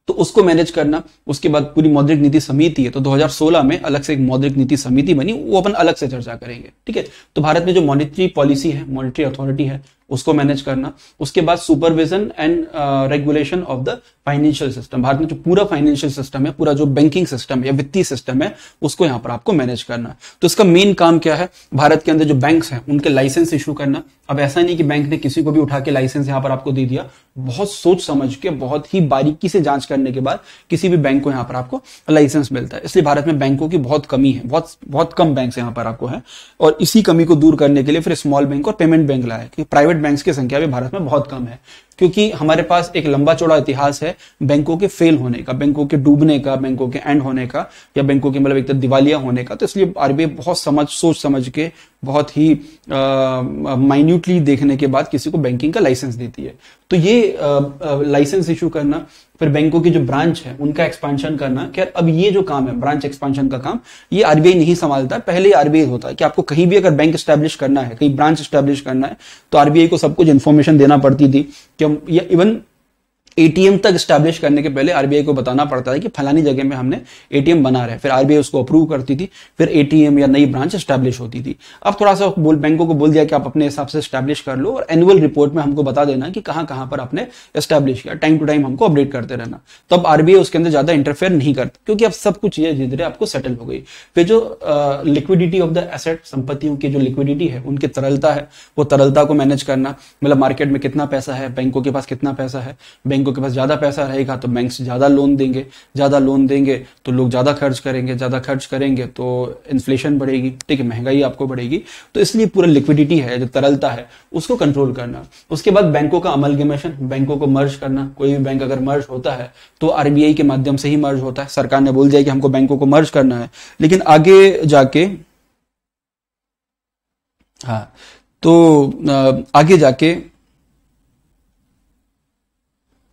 तो उसको मैनेज करना उसके बाद पूरी मौद्रिक नीति समिति है तो 2016 में अलग से एक मौद्रिक नीति समिति बनी वो अपन अलग से चर्चा करेंगे ठीक है तो भारत में जो मॉनिटरी पॉलिसी है मॉनिटरी अथॉरिटी है उसको मैनेज करना उसके बाद supervision and regulation of the financial system Bharat में जो पूरा फाइनेंशियल सिस्टम है पूरा जो बैंकिंग सिस्टम है वित्तीय सिस्टम है उसको यहां पर आपको मैनेज करना तो इसका मेन काम क्या है भारत के अंदर जो बैंक है उनके लाइसेंस इशू करना अब ऐसा नहीं कि बैंक ने किसी को भी उठा के लाइसेंस यहां पर आपको दे दिया बहुत सोच समझ के बहुत ही बारीकी से जांच करने के बाद किसी भी बैंक को यहां पर आपको लाइसेंस मिलता है इसलिए भारत में बैंकों की बहुत कमी है बहुत बहुत कम बैंक यहां पर आपको है और इसी कमी को दूर करने के लिए फिर स्मॉल बैंक और पेमेंट बैंक लाया क्योंकि प्राइवेट बैंक्स की संख्या भी भारत में बहुत कम है क्योंकि हमारे पास एक लंबा चौड़ा इतिहास है बैंकों के फेल होने का बैंकों के डूबने का बैंकों के एंड होने का या बैंकों के मतलब एक तरह दिवालिया होने का तो इसलिए आरबीआई बहुत समझ सोच समझ के बहुत ही माइन्यूटली देखने के बाद किसी को बैंकिंग का लाइसेंस देती है तो ये लाइसेंस इशू करना फिर बैंकों की जो ब्रांच है उनका एक्सपांशन करना क्या अब ये जो काम है ब्रांच एक्सपांशन का काम ये आरबीआई नहीं संभालता पहले आरबीआई होता है कि आपको कहीं भी अगर बैंक स्टैब्लिश करना है कहीं ब्रांच स्टैब्लिश करना है तो आरबीआई को सब कुछ इन्फॉर्मेशन देना पड़ती थी या इवन एटीएम तक स्टैब्लिश करने के पहले आरबीआई को बताना पड़ता है कि फलानी जगह में हमने एटीएम बना रहे फिर आरबीआई उसको अप्रूव करती थी फिर एटीएम या नई ब्रांच स्टैब्लिश होती थी अब थोड़ा सा बोल बैंकों को बोल दिया कि आप अपने हिसाब से स्टैब्लिश कर लो और एनुअल रिपोर्ट में हमको बता देना कि कहां कहां पर आपने स्टैब्लिश किया टाइम टू टाइम हमको अपडेट करते रहना तो अब आरबीआई उसके अंदर ज्यादा इंटरफेयर नहीं करती क्योंकि अब सब कुछ धीरे धीरे आपको सेटल हो गई फिर जो लिक्विडिटी ऑफ द एसेट संपत्तियों की जो लिक्विडिटी है उनकी तरलता है वो तरलता को मैनेज करना मतलब मार्केट में कितना पैसा है बैंकों के पास कितना पैसा है बैंक बैंकों के पास ज़्यादा पैसा रहेगा तो बैंक ज़्यादा लोन देंगे ज़्यादा लोन देंगे तो लोग ज़्यादा खर्च करेंगे ज़्यादा खर्च करेंगे तो इन्फ्लेशन बढ़ेगी ठीक है महंगाई आपको बढ़ेगी तो इसलिए पूरा लिक्विडिटी है जो तरलता है उसको कंट्रोल करना उसके बाद बैंकों का अमलगमेशन बैंकों को मर्ज करना कोई भी बैंक अगर मर्ज होता है तो आरबीआई के माध्यम से ही मर्ज होता है सरकार ने बोल दिया कि हमको बैंकों को मर्ज करना है लेकिन आगे जाके हाँ तो आगे जाके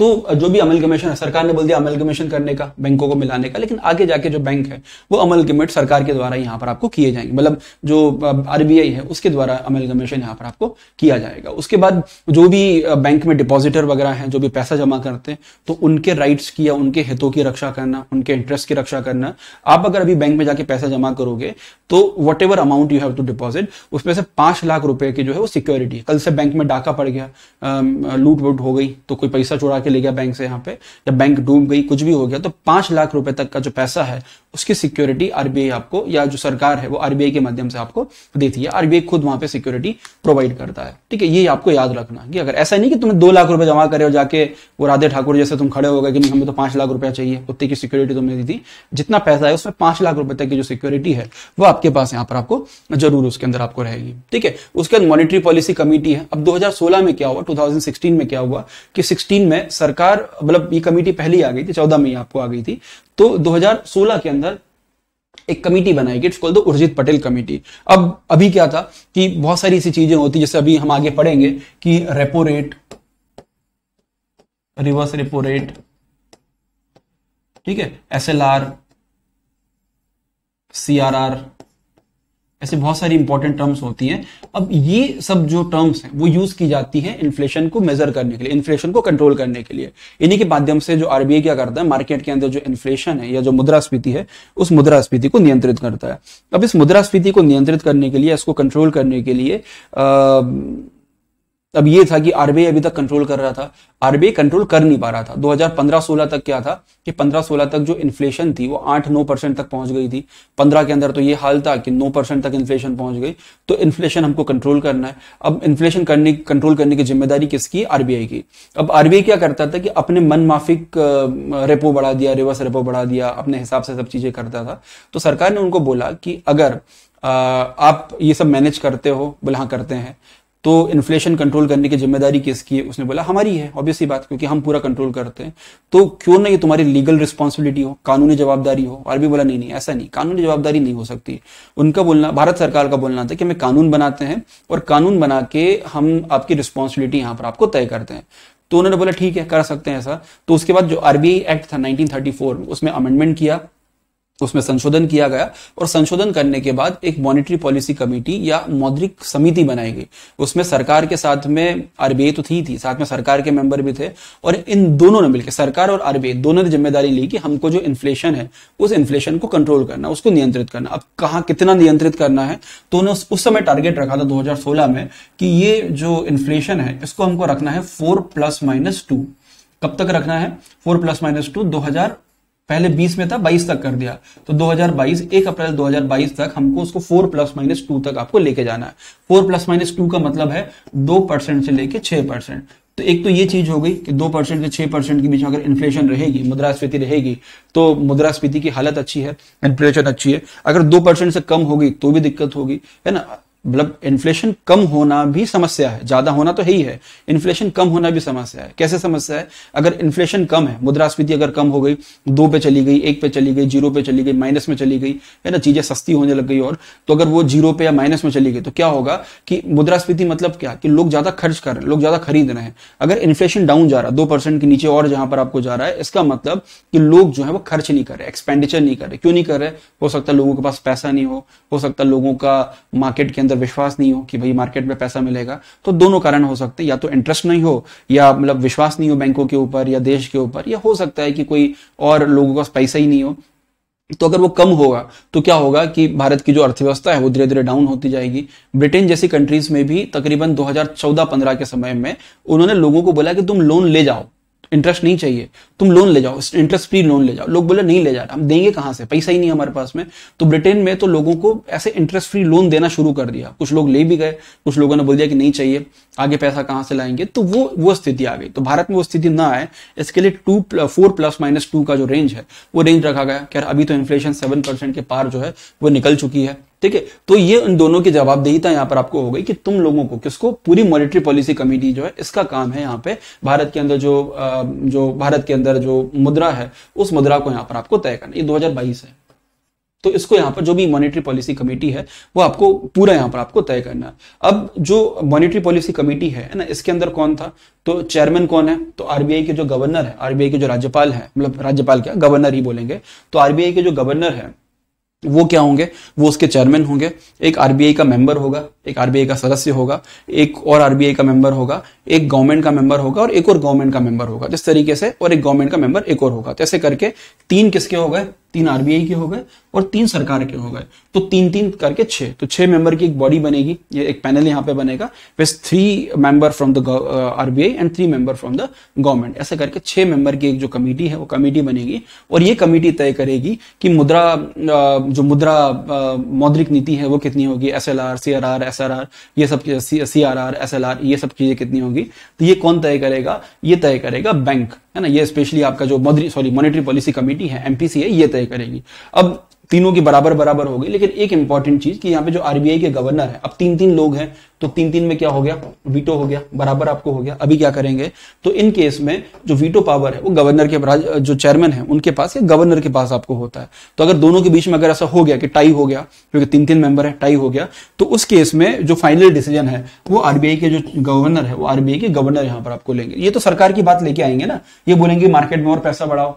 तो जो भी अमल कमीशन सरकार ने बोल दिया अमल कमीशन करने का बैंकों को मिलाने का लेकिन आगे जाके जो बैंक है वो अमल कमेट सरकार के द्वारा यहाँ पर आपको किए जाएंगे मतलब जो आरबीआई है उसके द्वारा अमल कमीशन यहाँ पर आपको किया जाएगा उसके बाद जो भी बैंक में डिपॉजिटर वगैरह हैं जो भी पैसा जमा करते हैं तो उनके राइट्स की या उनके हितों की रक्षा करना उनके इंटरेस्ट की रक्षा करना आप अगर अभी बैंक में जाके पैसा जमा करोगे तो whatever amount you have to deposit उसमें से पांच लाख रुपए की जो है वो सिक्योरिटी कल से बैंक में डाका पड़ गया लूट वूट हो गई तो कोई पैसा चुरा के के ले गया बैंक से यहाँ पे या बैंक डूब गई कुछ भी हो गया तो पांच लाख रुपए तक का जो पैसा है उसकी सिक्योरिटी आरबीआई आपको या जो सरकार है वो आरबीआई के माध्यम से आपको देती है आरबीआई खुद वहां पे सिक्योरिटी प्रोवाइड करता है ठीक है ये आपको याद रखना कि अगर ऐसा नहीं कि तुम्हें दो लाख रुपए जमा करे और जाके वो राधे ठाकुर जैसे तुम खड़े हो गए कि नहीं हमें तो पांच लाख रुपया चाहिए उतने की सिक्योरिटी तुमने दी थी जितना पैसा है उसमें पांच लाख रुपए तक की जो सिक्योरिटी है वो आपके पास यहाँ पर आपको जरूर उसके अंदर आपको रहेगी ठीक है उसके बाद मॉनिटरी पॉलिसी कमेटी है अब दो में क्या हुआ टू में क्या हुआ कि सिक्सटीन में सरकार मतलब ये कमेटी पहले आ गई थी चौदह में आपको आ गई थी तो 2016 के अंदर एक कमेटी बनाई गई it's called the Urjit Patel committee अब अभी क्या था कि बहुत सारी ऐसी चीजें होती जैसे अभी हम आगे पढ़ेंगे कि repo rate reverse repo rate ठीक है S L R C R R ऐसे बहुत सारी इंपॉर्टेंट टर्म्स होती हैं अब ये सब जो टर्म्स हैं वो यूज की जाती है इन्फ्लेशन को मेजर करने के लिए इन्फ्लेशन को कंट्रोल करने के लिए इन्हीं के माध्यम से जो आरबीआई क्या करता है मार्केट के अंदर जो इन्फ्लेशन है या जो मुद्रास्फीति है उस मुद्रास्फीति को नियंत्रित करता है अब इस मुद्रास्फीति को नियंत्रित करने के लिए इसको कंट्रोल करने के लिए आ, अब ये था कि आरबीआई अभी तक कंट्रोल कर रहा था आरबीआई कंट्रोल कर नहीं पा रहा था 2015-16 तक क्या था कि 15-16 तक जो इन्फ्लेशन थी वो 8-9 परसेंट तक पहुंच गई थी 15 के अंदर तो ये हाल था कि 9 परसेंट तक इन्फ्लेशन पहुंच गई तो इन्फ्लेशन हमको कंट्रोल करना है अब इन्फ्लेशन करने कंट्रोल करने की जिम्मेदारी किसकी आरबीआई की अब आरबीआई क्या करता था कि अपने मन माफिक रेपो बढ़ा दिया रिवर्स रेपो बढ़ा दिया अपने हिसाब से सब चीजें करता था तो सरकार ने उनको बोला कि अगर आप ये सब मैनेज करते हो बोले हाँ करते हैं तो इन्फ्लेशन कंट्रोल करने की जिम्मेदारी किसकी है उसने बोला हमारी है ऑब्वियसली बात क्योंकि हम पूरा कंट्रोल करते हैं तो क्यों ना ये तुम्हारी लीगल रिस्पॉन्सिबिलिटी हो कानूनी जवाबदारी हो और भी बोला नहीं नहीं ऐसा नहीं कानूनी जवाबदारी नहीं हो सकती उनका बोलना भारत सरकार का बोलना था कि हमें कानून बनाते हैं और कानून बना के हम आपकी रिस्पॉन्सिबिलिटी यहां पर आपको तय करते हैं तो उन्होंने बोला ठीक है कर सकते हैं ऐसा तो उसके बाद जो आरबीआई एक्ट था 1934 उसमें अमेंडमेंट किया उसमें संशोधन किया गया और संशोधन करने के बाद एक मॉनिटरी पॉलिसी कमेटी या मौद्रिक समिति बनाई गई उसमें सरकार के साथ में आरबीआई तो थी थी साथ में सरकार के मेंबर भी थे और इन दोनों ने मिलकर सरकार और आरबीआई दोनों ने जिम्मेदारी ली कि हमको जो इन्फ्लेशन है उस इन्फ्लेशन को कंट्रोल करना उसको नियंत्रित करना अब कहा कितना नियंत्रित करना है तो उन्होंने उस समय टारगेट रखा था दो में कि ये जो इन्फ्लेशन है इसको हमको रखना है फोर प्लस माइनस टू कब तक रखना है फोर प्लस माइनस टू दो हजार पहले 20 में था 22 तक कर दिया तो 2022 1 अप्रैल 2022 तक हमको उसको 4 प्लस माइनस टू तक आपको लेके जाना है 4 प्लस माइनस टू का मतलब है दो परसेंट से लेके छह परसेंट तो एक तो ये चीज हो गई कि दो परसेंट से छह परसेंट के बीच अगर इन्फ्लेशन रहेगी मुद्रास्फीति रहेगी तो मुद्रास्फीति की हालत अच्छी है इन्फ्लेशन अच्छी है अगर दो परसेंट से कम होगी तो भी दिक्कत होगी है ना मतलब इन्फ्लेशन कम होना भी समस्या है ज्यादा होना तो है ही है इन्फ्लेशन कम होना भी समस्या है कैसे समस्या है अगर इन्फ्लेशन कम है मुद्रास्फीति अगर कम हो गई दो पे चली गई एक पे चली गई जीरो पे चली गई माइनस में चली गई है ना चीजें सस्ती होने लग गई और तो अगर वो जीरो पे या माइनस में चली गई तो क्या होगा कि मुद्रास्फीति मतलब क्या कि लोग ज्यादा खर्च कर रहे हैं लोग ज्यादा खरीद रहे हैं अगर इन्फ्लेशन डाउन जा रहा है दो परसेंट के नीचे और जहां पर आपको जा रहा है इसका मतलब कि लोग जो है वो खर्च नहीं कर रहे एक्सपेंडिचर नहीं कर रहे क्यों नहीं कर रहे हो सकता है लोगों के पास पैसा नहीं हो सकता लोगों का मार्केट के अंदर अंदर विश्वास नहीं हो कि भाई मार्केट में पैसा मिलेगा तो दोनों कारण हो सकते हैं या तो इंटरेस्ट नहीं हो या मतलब विश्वास नहीं हो बैंकों के ऊपर या देश के ऊपर या हो सकता है कि कोई और लोगों का पैसा ही नहीं हो तो अगर वो कम होगा तो क्या होगा कि भारत की जो अर्थव्यवस्था है वो धीरे धीरे डाउन होती जाएगी ब्रिटेन जैसी कंट्रीज में भी तकरीबन 2014-15 के समय में उन्होंने लोगों को बोला कि तुम लोन ले जाओ इंटरेस्ट नहीं चाहिए तुम लोन ले जाओ इंटरेस्ट फ्री लोन ले जाओ लोग बोले नहीं ले जा रहा हम देंगे कहां से पैसा ही नहीं हमारे पास में तो ब्रिटेन में तो लोगों को ऐसे इंटरेस्ट फ्री लोन देना शुरू कर दिया कुछ लोग ले भी गए कुछ लोगों ने बोल दिया कि नहीं चाहिए आगे पैसा कहाँ से लाएंगे तो वो वो स्थिति आ गई तो भारत में वो स्थिति ना आए इसके लिए two four plus minus two का जो रेंज है वो रेंज रखा गया खैर अभी तो इन्फ्लेशन सेवन परसेंट के पार जो है वो निकल चुकी है ठीक है तो ये उन दोनों की जवाबदेहिता यहां पर आपको हो गई कि तुम लोगों को किसको पूरी मॉनिटरी पॉलिसी कमेटी जो है इसका काम है यहाँ पे भारत के अंदर जो जो भारत के अंदर जो मुद्रा है उस मुद्रा को यहाँ पर आपको तय करना ये 2022 है तो इसको यहाँ पर जो भी मॉनिटरी पॉलिसी कमेटी है वो आपको पूरा यहाँ पर आपको तय करना अब जो मॉनिटरी पॉलिसी कमेटी है ना इसके अंदर कौन था तो चेयरमैन कौन है तो आरबीआई के जो गवर्नर है आरबीआई के जो राज्यपाल है मतलब राज्यपाल क्या गवर्नर ही बोलेंगे तो आरबीआई के जो गवर्नर है वो क्या होंगे वो उसके चेयरमैन होंगे एक आरबीआई का मेंबर होगा एक आरबीआई का सदस्य होगा एक और आरबीआई का मेंबर होगा एक गवर्नमेंट का मेंबर होगा और एक और गवर्नमेंट का मेंबर होगा जिस तरीके से और एक गवर्नमेंट का मेंबर एक और होगा जैसे तो करके तीन किसके हो गए तीन आरबीआई के हो गए और तीन सरकार के हो गए तो तीन तीन करके छह तो छह मेंबर की एक बॉडी बनेगी ये एक पैनल यहाँ पे बनेगा with three member from the RBI and three member from the government ऐसे करके छह मेंबर की एक जो कमेटी है वो कमेटी बनेगी और ये कमेटी तय करेगी कि मुद्रा uh, जो मुद्रा uh, मौद्रिक नीति है वो कितनी होगी S L R C R R S R R ये सब C R R S L R ये सब चीजें कितनी होगी तो ये कौन तय करेगा ये तय करेगा बैंक है ना ये स्पेशली आपका जो मदरी सॉरी मॉनिटरी पॉलिसी कमेटी है एमपीसी है ये तय करेगी अब तीनों की बराबर बराबर हो गई लेकिन एक इंपॉर्टेंट चीज कि यहाँ पे जो आरबीआई के गवर्नर है अब तीन तीन लोग हैं तो तीन तीन में क्या हो गया वीटो हो गया बराबर आपको हो गया अभी क्या करेंगे तो इन केस में जो वीटो पावर है वो गवर्नर के जो चेयरमैन है उनके पास या गवर्नर के पास आपको होता है तो अगर दोनों के बीच में अगर ऐसा हो गया कि टाई हो गया क्योंकि तीन तीन मेंबर है टाई हो गया तो उस केस में जो फाइनल डिसीजन है वो आरबीआई के जो गवर्नर है वो आरबीआई के गवर्नर यहाँ पर आपको लेंगे ये तो सरकार की बात लेके आएंगे ना ये बोलेंगे मार्केट में और पैसा बढ़ाओ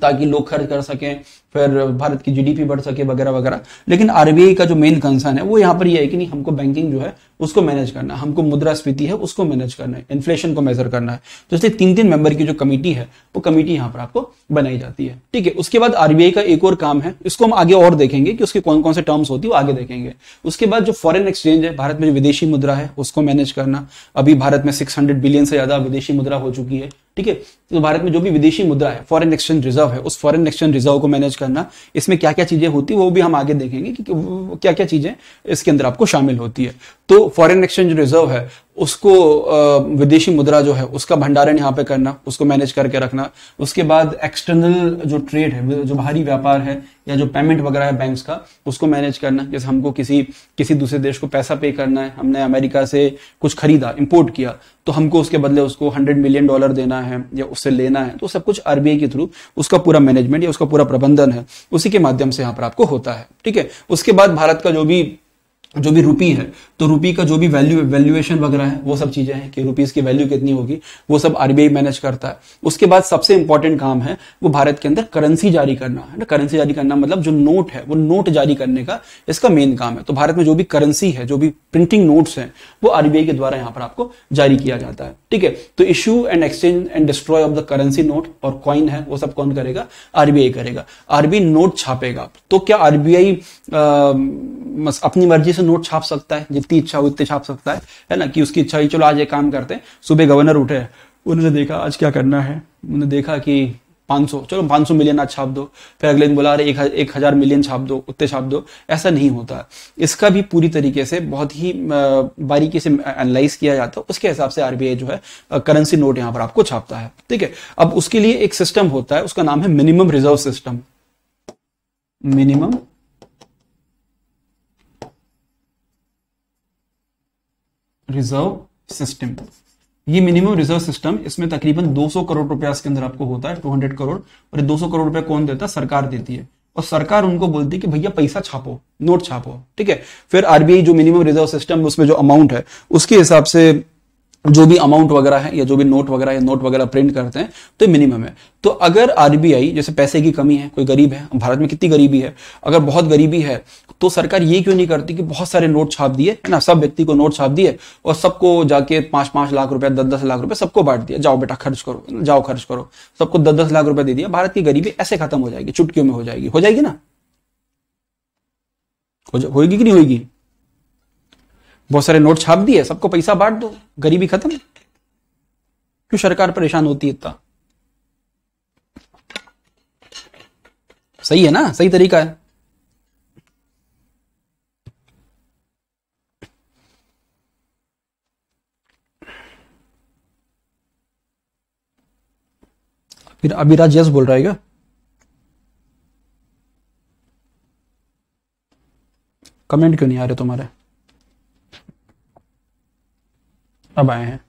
ताकि लोग खर्च कर सकें फिर भारत की जीडीपी बढ़ सके वगैरह वगैरह लेकिन आरबीआई का जो मेन कंसर्न है वो यहाँ पर ये यह है कि नहीं हमको बैंकिंग जो है उसको मैनेज करना हमको मुद्रा स्पीति है उसको मैनेज करना है इन्फ्लेशन को मेजर करना है तो इसलिए तीन तीन मेंबर की जो कमेटी है वो कमेटी यहाँ पर आपको बनाई जाती है ठीक है उसके बाद आरबीआई का एक और काम है इसको हम आगे और देखेंगे कि उसके कौन कौन से टर्म्स होती है वो आगे देखेंगे उसके बाद जो फॉरन एक्सचेंज है भारत में जो विदेशी मुद्रा है उसको मैनेज करना अभी भारत में सिक्स बिलियन से ज्यादा विदेशी मुद्रा हो चुकी है ठीक है तो भारत में जो भी विदेशी मुद्रा है फॉरन एक्सचेंज रिजर्व है उस फॉरन एक्सचेंज रिजर्व को मैनेज करना इसमें क्या क्या चीजें होती है वो भी हम आगे देखेंगे कि क्या क्या चीजें इसके अंदर आपको शामिल होती है तो फॉरेन एक्सचेंज रिजर्व है उसको विदेशी मुद्रा जो है उसका भंडारण यहाँ पे करना उसको मैनेज करके रखना उसके बाद एक्सटर्नल जो ट्रेड है जो बाहरी व्यापार है या जो पेमेंट वगैरह है बैंक्स का उसको मैनेज करना जैसे हमको किसी किसी दूसरे देश को पैसा पे करना है हमने अमेरिका से कुछ खरीदा इम्पोर्ट किया तो हमको उसके बदले उसको हंड्रेड मिलियन डॉलर देना है या उससे लेना है तो सब कुछ आरबीआई के थ्रू उसका पूरा मैनेजमेंट या उसका पूरा प्रबंधन है उसी के माध्यम से यहाँ पर आपको होता है ठीक है उसके बाद भारत का जो भी जो भी रुपी है तो रुपी का जो भी वैल्यू वैल्यूएशन वगैरह है वो सब चीजें हैं कि रुपीज की वैल्यू कितनी होगी वो सब आरबीआई मैनेज करता है उसके बाद सबसे इंपॉर्टेंट काम है वो भारत के अंदर करेंसी जारी करना है ना करेंसी जारी करना मतलब जो नोट है वो नोट जारी करने का इसका मेन काम है तो भारत में जो भी करेंसी है जो भी प्रिंटिंग नोट्स है वो आरबीआई के द्वारा यहाँ पर आपको जारी किया जाता है ठीक है तो issue and exchange and destroy of the currency note और कॉइन है वो सब कौन करेगा आरबीआई करेगा आरबीआई नोट छापेगा तो क्या आरबीआई अपनी मर्जी से नोट छाप सकता है जितनी इच्छा हो उतनी छाप सकता है है ना कि उसकी इच्छा ही चलो आज ये काम करते हैं सुबह गवर्नर उठे उन्होंने देखा आज क्या करना है उन्होंने देखा कि 500 चलो 500 मिलियन आज छाप दो फिर अगले दिन बोला अरे एक, एक हजार मिलियन छाप दो उतने छाप दो ऐसा नहीं होता इसका भी पूरी तरीके से बहुत ही बारीकी से एनालाइज किया जाता है उसके हिसाब से आरबीआई जो है करेंसी नोट यहाँ पर आपको छापता है ठीक है अब उसके लिए एक सिस्टम होता है उसका नाम है minimum reserve system minimum reserve system ये मिनिमम रिजर्व सिस्टम इसमें तकरीबन 200 करोड़ रुपया इसके अंदर आपको होता है 200 करोड़ और 200 करोड़ रुपया कौन देता है सरकार देती है और सरकार उनको बोलती है कि भैया पैसा छापो नोट छापो ठीक है फिर आरबीआई जो मिनिमम रिजर्व सिस्टम उसमें जो अमाउंट है उसके हिसाब से जो भी अमाउंट वगैरह है या जो भी नोट वगैरह या नोट वगैरह प्रिंट करते हैं तो मिनिमम है तो अगर आरबीआई जैसे पैसे की कमी है कोई गरीब है भारत में कितनी गरीबी है अगर बहुत गरीबी है तो सरकार ये क्यों नहीं करती कि बहुत सारे नोट छाप दिए है ना सब व्यक्ति को नोट छाप दिए और सबको जाके पांच पांच लाख रुपया दस दस लाख रुपया सबको बांट दिया जाओ बेटा खर्च करो जाओ खर्च करो सबको दस दस लाख रुपया दे दिया भारत की गरीबी ऐसे खत्म हो जाएगी चुटकियों में हो जाएगी हो जाएगी ना होगी कि नहीं होगी बहुत सारे नोट छाप दिए सबको पैसा बांट दो गरीबी खत्म क्यों सरकार परेशान होती है इतना सही है ना सही तरीका है फिर अभिराज यस बोल रहा है क्या कमेंट क्यों नहीं आ रहे तुम्हारे अब आए हैं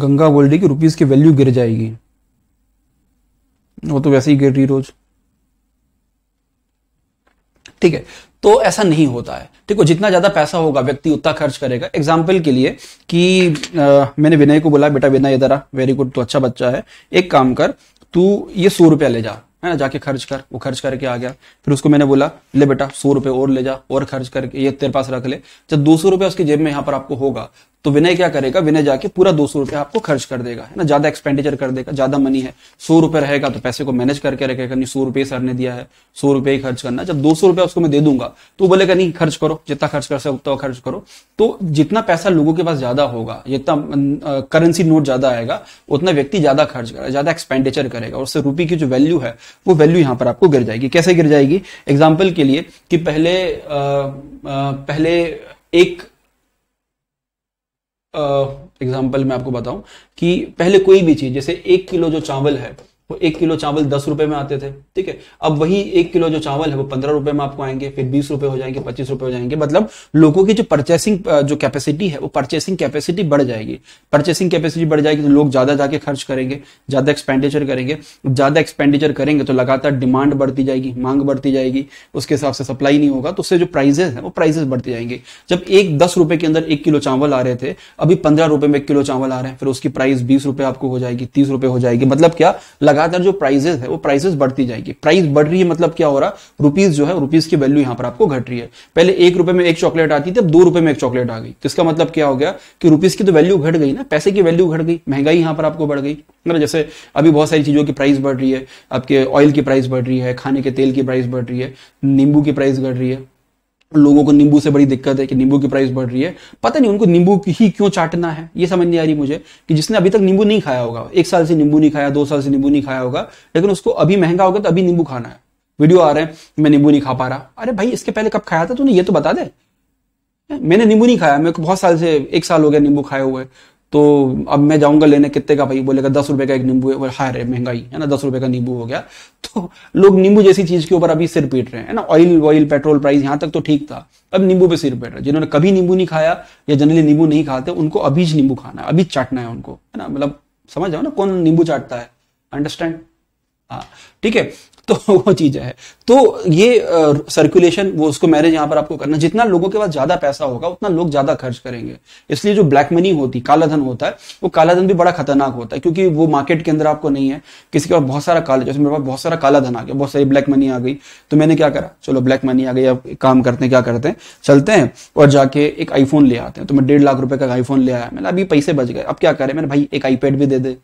गंगा बोल रही कि रुपीज की वैल्यू गिर जाएगी वो तो वैसे ही गिर रही रोज ठीक है तो ऐसा नहीं होता है ठीक है जितना ज्यादा पैसा होगा व्यक्ति उतना खर्च करेगा एग्जाम्पल के लिए कि आ, मैंने विनय को बोला बेटा विनय इधर आ वेरी गुड तो अच्छा बच्चा है एक काम कर तू ये सौ रुपया ले जा है ना जाके खर्च कर वो खर्च करके आ गया फिर उसको मैंने बोला ले बेटा सौ रुपये और ले जा और खर्च करके ये तेरे पास रख ले जब दो सौ रुपये उसकी जेब में यहाँ पर आपको होगा तो विनय क्या करेगा विनय जाके पूरा दो सौ रुपये आपको खर्च कर देगा है ना ज्यादा एक्सपेंडिचर कर देगा ज्यादा मनी है सौ रुपये रहेगा तो पैसे को मैनेज करके रखेगा नहीं सौ रुपये सर ने दिया है सौ रुपये ही खर्च करना जब दो सौ रुपया उसको मैं दे दूंगा तो बोलेगा नहीं खर्च करो जितना खर्च कर सकते उतना खर्च करो तो जितना पैसा लोगों के पास ज्यादा होगा जितना करेंसी अं, नोट ज्यादा आएगा उतना व्यक्ति ज्यादा खर्च करेगा ज्यादा एक्सपेंडिचर करेगा और उससे रुपये की जो वैल्यू है वो वैल्यू यहां पर आपको गिर जाएगी कैसे गिर जाएगी एग्जाम्पल के लिए कि पहले आ, आ, पहले एक एग्जाम्पल मैं आपको बताऊं कि पहले कोई भी चीज जैसे एक किलो जो चावल है वो एक किलो चावल दस रुपए में आते थे ठीक है अब वही एक किलो जो चावल है वो पंद्रह रुपए में आपको आएंगे फिर बीस रुपए हो जाएंगे पच्चीस रुपए हो जाएंगे मतलब लोगों की जो परचेसिंग जो कैपेसिटी है वो परचेसिंग कैपेसिटी बढ़ जाएगी परचेसिंग कैपेसिटी बढ़ जाएगी तो लोग ज्यादा जाके खर्च करेंगे ज्यादा एक्सपेंडिचर करेंगे ज्यादा एक्सपेंडिचर करेंगे तो लगातार डिमांड बढ़ती जाएगी मांग बढ़ती जाएगी उसके हिसाब से सप्लाई नहीं होगा तो उससे जो प्राइजेस है वो प्राइजेस बढ़ती जाएंगे जब एक दस रुपए के अंदर एक किलो चावल आ रहे थे अभी पंद्रह रुपए में एक किलो चावल आ रहे हैं फिर उसकी प्राइस बीस रुपए आपको हो जाएगी तीस रुपए हो जाएगी मतलब क्या लगा लगातार जो प्राइजेस है वो प्राइजेस बढ़ती जाएगी प्राइस बढ़ रही है मतलब क्या हो रहा रुपीज जो है रुपीज की वैल्यू यहां पर आपको घट रही है पहले एक रुपए में एक चॉकलेट आती थी अब दो रुपए में एक चॉकलेट आ गई तो इसका मतलब क्या हो गया कि रुपीज की तो वैल्यू घट गई ना पैसे की वैल्यू घट गई महंगाई यहां पर आपको बढ़ गई ना जैसे अभी बहुत सारी चीजों की प्राइस बढ़ रही है आपके ऑयल की प्राइस बढ़ रही है खाने के तेल की प्राइस बढ़ रही है नींबू की प्राइस घट रही है लोगों को नींबू से बड़ी दिक्कत है कि नींबू की प्राइस बढ़ रही है पता नहीं उनको नींबू ही क्यों चाटना है ये समझ नहीं आ रही मुझे कि जिसने अभी तक नींबू नहीं खाया होगा एक साल से नींबू नहीं खाया दो साल से नींबू नहीं खाया होगा लेकिन उसको अभी महंगा होगा तो अभी नींबू खाना है वीडियो आ रहे हैं मैं नींबू नहीं खा पा रहा अरे भाई इसके पहले कब खाया था तूने ये तो बता दे मैंने नींबू नहीं खाया मेरे को बहुत साल से एक साल हो गया नींबू खाए हुए तो अब मैं जाऊंगा लेने कितने का भाई बोलेगा दस रुपए का एक नींबू है हाय रे महंगाई है ना दस रुपए का नींबू हो गया तो लोग नींबू जैसी चीज के ऊपर अभी सिर पीट रहे हैं ना ऑयल ऑयल पेट्रोल प्राइस यहां तक तो ठीक था अब नींबू पे सिर पीट रहे जिन्होंने कभी नींबू नहीं खाया या जनरली नींबू नहीं खाते उनको अभी नींबू खाना है अभी चाटना है उनको है ना मतलब समझ जाओ ना कौन नींबू चाटता है अंडरस्टैंड हाँ ठीक है तो वो चीज है तो ये सर्कुलेशन वो उसको मैनेज यहां पर आपको करना जितना लोगों के पास ज्यादा पैसा होगा उतना लोग ज्यादा खर्च करेंगे इसलिए जो ब्लैक मनी होती काला धन होता है वो काला धन भी बड़ा खतरनाक होता है क्योंकि वो मार्केट के अंदर आपको नहीं है किसी के पास बहुत सारा काला जैसे मेरे पास बहुत सारा काला धन आ गया बहुत सारी ब्लैक मनी आ गई तो मैंने क्या करा चलो ब्लैक मनी आ गई अब काम करते हैं क्या करते हैं चलते हैं और जाके एक आईफोन ले आते हैं तो मैं डेढ़ लाख रुपए का आईफोन ले आया मैंने अभी पैसे बच गए अब क्या करें मैंने भाई एक आईपैड भी दे दे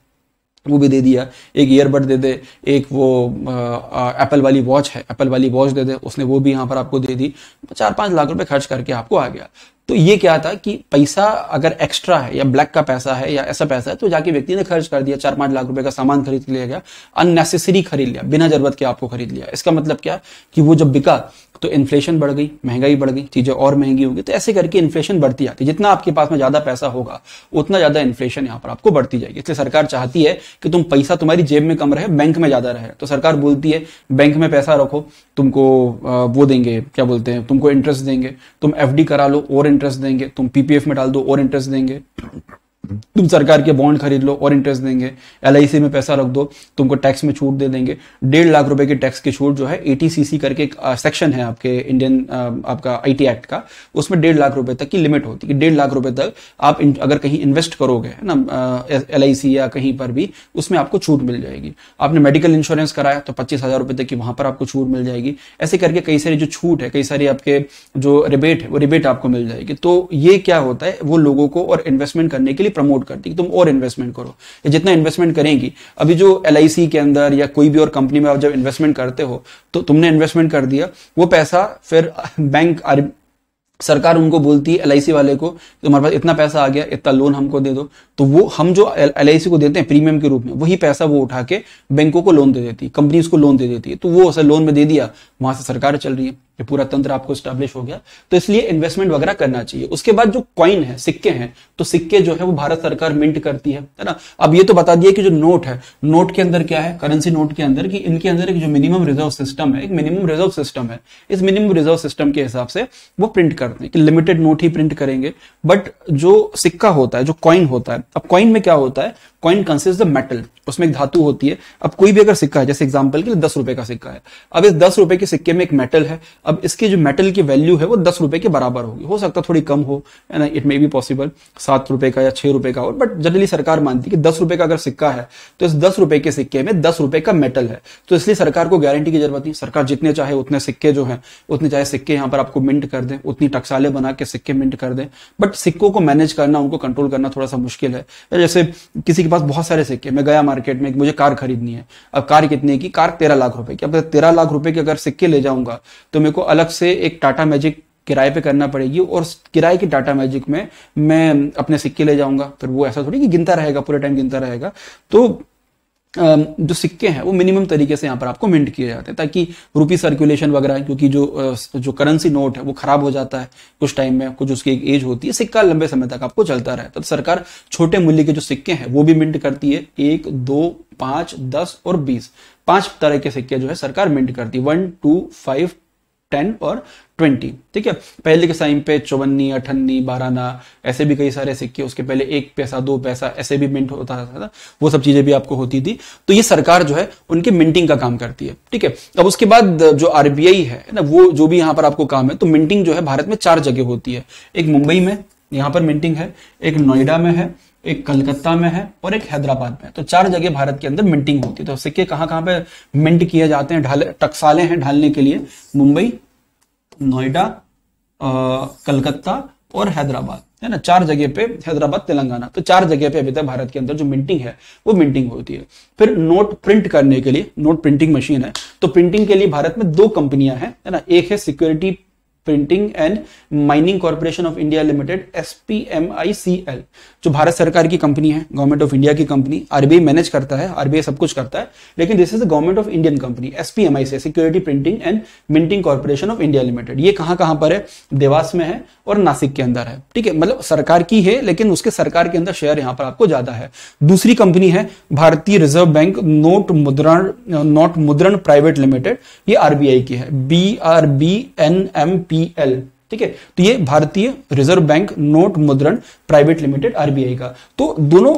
वो भी दे दिया एक ईयरबड दे दे एक वो एप्पल वाली वॉच है एप्पल वाली वॉच दे दे उसने वो भी यहाँ पर आपको दे दी चार पाँच लाख रुपए खर्च करके आपको आ गया तो ये क्या था कि पैसा अगर एक्स्ट्रा है या ब्लैक का पैसा है या ऐसा पैसा है तो जाके व्यक्ति ने खर्च कर दिया चार पांच लाख रुपए का सामान खरीद लिया गया अननेसेसरी खरीद लिया बिना जरूरत के आपको खरीद लिया इसका मतलब क्या कि वो जब बिका तो इन्फ्लेशन बढ़ गई महंगाई बढ़ गई चीज़ें और महंगी होगी तो ऐसे करके इन्फ्लेशन बढ़ती जाती है जितना आपके पास में ज़्यादा पैसा होगा उतना ज़्यादा इन्फ्लेशन यहाँ पर आपको बढ़ती जाएगी इसलिए सरकार चाहती है कि तुम पैसा तुम्हारी जेब में कम रहे बैंक में ज़्यादा रहे तो सरकार बोलती है बैंक में पैसा रखो तुमको वो देंगे क्या बोलते हैं तुमको इंटरेस्ट देंगे तुम एफ करा लो और इंटरेस्ट देंगे तुम पीपीएफ में डाल दो और इंटरेस्ट देंगे तुम सरकार के बॉन्ड खरीद लो और इंटरेस्ट देंगे एल में पैसा रख दो तुमको टैक्स में छूट दे देंगे डेढ़ लाख रुपए की टैक्स की छूट जो है एटीसीसी करके एक सेक्शन है आपके इंडियन आपका आईटी एक्ट का उसमें डेढ़ लाख रुपए तक की लिमिट होती है डेढ़ लाख रुपए तक आप अगर कहीं इन्वेस्ट करोगे है ना एल या कहीं पर भी उसमें आपको छूट मिल जाएगी आपने मेडिकल इंश्योरेंस कराया तो पच्चीस हजार रुपए तक की वहां पर आपको छूट मिल जाएगी ऐसे करके कई सारी जो छूट है कई सारी आपके जो रिबेट है वो रिबेट आपको मिल जाएगी तो ये क्या होता है वो लोगों को और इन्वेस्टमेंट करने के लिए प्रमोट करती है कि तुम और इन्वेस्टमेंट करो या जितना इन्वेस्टमेंट करेंगी अभी जो एल के अंदर या कोई भी और कंपनी में आप जब इन्वेस्टमेंट करते हो तो तुमने इन्वेस्टमेंट कर दिया वो पैसा फिर बैंक सरकार उनको बोलती है एल वाले को कि हमारे पास इतना पैसा आ गया इतना लोन हमको दे दो तो वो हम जो एल को देते हैं प्रीमियम के रूप में वही पैसा वो उठा के बैंकों को लोन दे देती है कंपनीज को लोन दे देती है तो वो असर लोन में दे दिया वहां से सरकार चल रही है ये पूरा तंत्र आपको स्टैब्लिश हो गया तो इसलिए इन्वेस्टमेंट वगैरह करना चाहिए उसके बाद जो कॉइन है सिक्के हैं तो सिक्के जो है वो भारत सरकार मिंट करती है है ना अब ये तो बता दिया कि जो नोट है नोट के अंदर क्या है करेंसी नोट के अंदर कि इनके अंदर एक जो मिनिमम रिजर्व सिस्टम है एक मिनिमम रिजर्व सिस्टम है इस मिनिमम रिजर्व सिस्टम के हिसाब से वो प्रिंट करते हैं कि लिमिटेड नोट ही प्रिंट करेंगे बट जो सिक्का होता है जो कॉइन होता है अब कॉइन में क्या होता है कॉइन कंसिस्ट द मेटल उसमें एक धातु होती है अब कोई भी अगर सिक्का है जैसे एग्जाम्पल के लिए दस रुपए का सिक्का है अब इस दस रुपए के सिक्के में एक मेटल है अब इसकी जो मेटल की वैल्यू है वो दस रुपए के बराबर होगी हो सकता थोड़ी कम हो है ना इट मे बी पॉसिबल सात रुपए का या छह रुपए का हो बट जनरली सरकार मानती है कि दस रुपए का अगर सिक्का है तो इस दस रुपए के सिक्के में दस रुपए का मेटल है तो इसलिए सरकार को गारंटी की जरूरत नहीं सरकार जितने चाहे उतने सिक्के जो है उतने चाहे सिक्के यहाँ पर आपको मिंट कर दें उतनी टक्साले बना के सिक्के मिंट कर दें बट सिक्कों को मैनेज करना उनको कंट्रोल करना थोड़ा सा मुश्किल है जैसे किसी के पास बहुत सारे सिक्के मैं गया मार्केट में मुझे कार खरीदनी है अब कार कितने की कार तेरह लाख रुपए की अब तेरह लाख रुपए के अगर सिक्के ले जाऊंगा तो मेरे को अलग से एक टाटा मैजिक किराए पे करना पड़ेगी और किराए की टाटा मैजिक में मैं अपने सिक्के ले जाऊंगा फिर वो ऐसा थोड़ी कि गिनता रहेगा पूरे टाइम गिनता रहेगा तो जो सिक्के हैं वो मिनिमम तरीके से यहाँ पर आपको मिंट किए जाते हैं ताकि रुपी सर्कुलेशन वगैरह क्योंकि जो जो करेंसी नोट है वो खराब हो जाता है कुछ टाइम में कुछ उसकी एक एज होती है सिक्का लंबे समय तक आपको चलता रहता है तो सरकार छोटे मूल्य के जो सिक्के हैं वो भी मिंट करती है एक दो पांच दस और बीस पांच तरह के सिक्के जो है सरकार मिंट करती है वन टू फाइव टेन और ट्वेंटी ठीक है पहले के टाइम पे चौवन्नी अठन्नी बाराना ऐसे भी कई सारे सिक्के उसके पहले एक पैसा दो पैसा ऐसे भी मिंट होता था वो सब चीजें भी आपको होती थी तो ये सरकार जो है उनके मिंटिंग का काम करती है ठीक है अब उसके बाद जो आरबीआई है ना वो जो भी यहां पर आपको काम है तो मिंटिंग जो है भारत में चार जगह होती है एक मुंबई में यहां पर मिंटिंग है एक नोएडा में है एक कलकत्ता में है और एक हैदराबाद में तो चार जगह भारत के अंदर मिंटिंग होती है तो सिक्के कहाँ कहाँ पे मिंट किए जाते हैं ढाले टकसाले हैं ढालने के लिए मुंबई नोएडा कलकत्ता और हैदराबाद है ना चार जगह पे हैदराबाद तेलंगाना तो चार जगह पे अभी तक भारत के अंदर जो मिंटिंग है वो मिंटिंग होती है फिर नोट प्रिंट करने के लिए नोट प्रिंटिंग मशीन है तो प्रिंटिंग के लिए भारत में दो कंपनियां हैं है ना एक है security printing and mining corporation of India limited S P M I C L जो भारत सरकार की कंपनी है गवर्नमेंट ऑफ इंडिया की कंपनी आरबीआई मैनेज करता है आरबीआई सब कुछ करता है लेकिन this is the government of Indian company SPMI से security printing and minting corporation of India limited ये कहां कहां पर है देवास में है और नासिक के अंदर है ठीक है मतलब सरकार की है लेकिन उसके सरकार के अंदर शेयर यहां पर आपको ज्यादा है दूसरी कंपनी है Bharatiya reserve bank note Mudran note Mudran private limited ये आरबीआई की है B R B N M P PL ठीक है तो ये Bharatiya reserve bank note Mudran private limited RBI का तो दोनों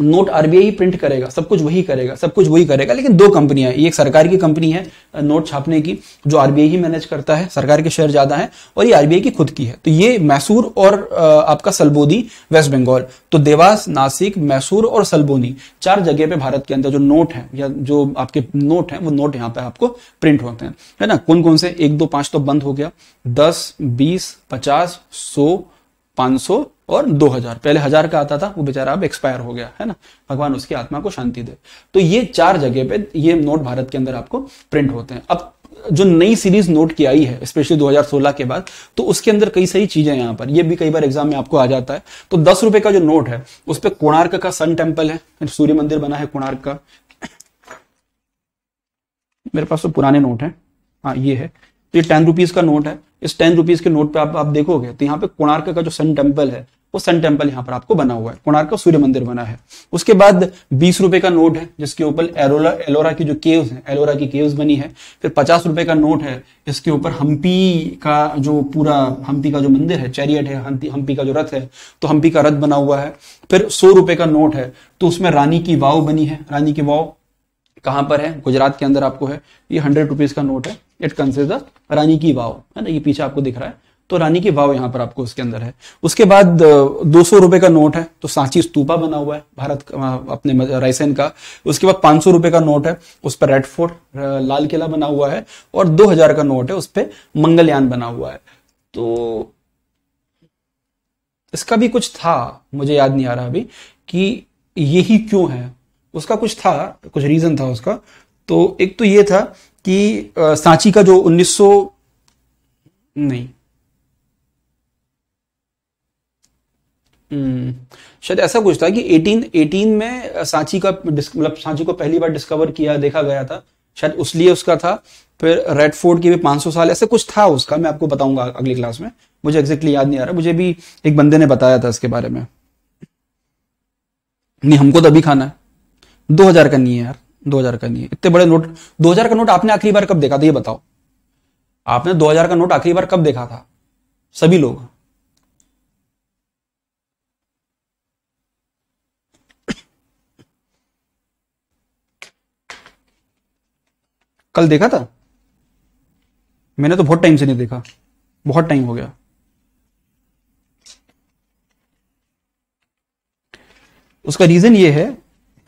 नोट आरबीआई प्रिंट करेगा सब कुछ वही करेगा सब कुछ वही करेगा लेकिन दो कंपनियां ये एक सरकार की कंपनी है नोट छापने की जो आरबीआई ही मैनेज करता है सरकार के शेयर ज्यादा है और ये आरबीआई की खुद की है तो ये मैसूर और आपका सलबोदी वेस्ट बंगाल तो देवास नासिक मैसूर और सलबोनी चार जगह पे भारत के अंदर जो नोट है या जो आपके नोट है वो नोट यहाँ पे आपको प्रिंट होते हैं है ना कौन कौन से एक दो पांच तो बंद हो गया दस बीस पचास सौ 500 और 2000 पहले हजार का आता था वो बेचारा अब एक्सपायर हो गया है ना भगवान उसकी आत्मा को शांति दे तो ये चार जगह पे ये नोट भारत के अंदर आपको प्रिंट होते हैं अब जो नई सीरीज नोट की आई है स्पेशली 2016 के बाद तो उसके अंदर कई सारी चीजें यहां पर ये भी कई बार एग्जाम में आपको आ जाता है तो दस रुपए का जो नोट है उस पर कोणार्क का सन टेम्पल है सूर्य मंदिर बना है कोणार्क का मेरे पास तो पुराने नोट है हाँ ये है तो ये टेन रुपीज का नोट है इस टेन रुपीज के नोट पे आप आप देखोगे तो यहाँ पे कोणार्क का जो सन टेम्पल है वो सन टेम्पल यहाँ पर आपको बना हुआ है कोणार्क का सूर्य मंदिर बना है उसके बाद बीस रुपए का नोट है जिसके ऊपर एलोरा एलोरा की जो केव्स है एलोरा की केव्स बनी है फिर पचास रुपए का नोट है इसके ऊपर हम्पी का जो पूरा हम्पी का जो मंदिर है चैरियट है हम्पी का जो रथ है तो हम्पी का रथ बना हुआ है फिर सौ रुपए का नोट है तो उसमें रानी की वाव बनी है रानी की वाव कहां पर है गुजरात के अंदर आपको है ये हंड्रेड रुपीज का नोट है इट कंसिडर रानी की वाव है ना ये पीछे आपको दिख रहा है तो रानी की वाव यहाँ पर आपको उसके अंदर है उसके बाद दो सौ रुपए का नोट है तो सांची स्तूपा बना हुआ है भारत अपने रायसेन का उसके बाद पांच सौ रुपए का नोट है उस पर रेड फोर्ट लाल किला बना हुआ है और दो हजार का नोट है उस पर मंगलयान बना हुआ है तो इसका भी कुछ था मुझे याद नहीं आ रहा अभी कि यही क्यों है उसका कुछ था कुछ रीजन था उसका तो एक तो ये था कि आ, सांची का जो 1900 नहीं हम्म, शायद ऐसा कुछ था कि 18 में सांची का मतलब सांची को पहली बार डिस्कवर किया देखा गया था शायद उस लिए उसका था फिर रेडफोर्ड के भी 500 साल ऐसे कुछ था उसका मैं आपको बताऊंगा अगली क्लास में मुझे एग्जैक्टली याद नहीं आ रहा मुझे भी एक बंदे ने बताया था इसके बारे में नहीं हमको तो अभी खाना है दो हजार का नहीं है यार दो हजार का नहीं है इतने बड़े नोट दो हजार का नोट आपने आखिरी बार कब देखा था तो ये बताओ आपने दो हजार का नोट आखिरी बार कब देखा था सभी लोग कल देखा था मैंने तो बहुत टाइम से नहीं देखा बहुत टाइम हो गया उसका रीजन ये है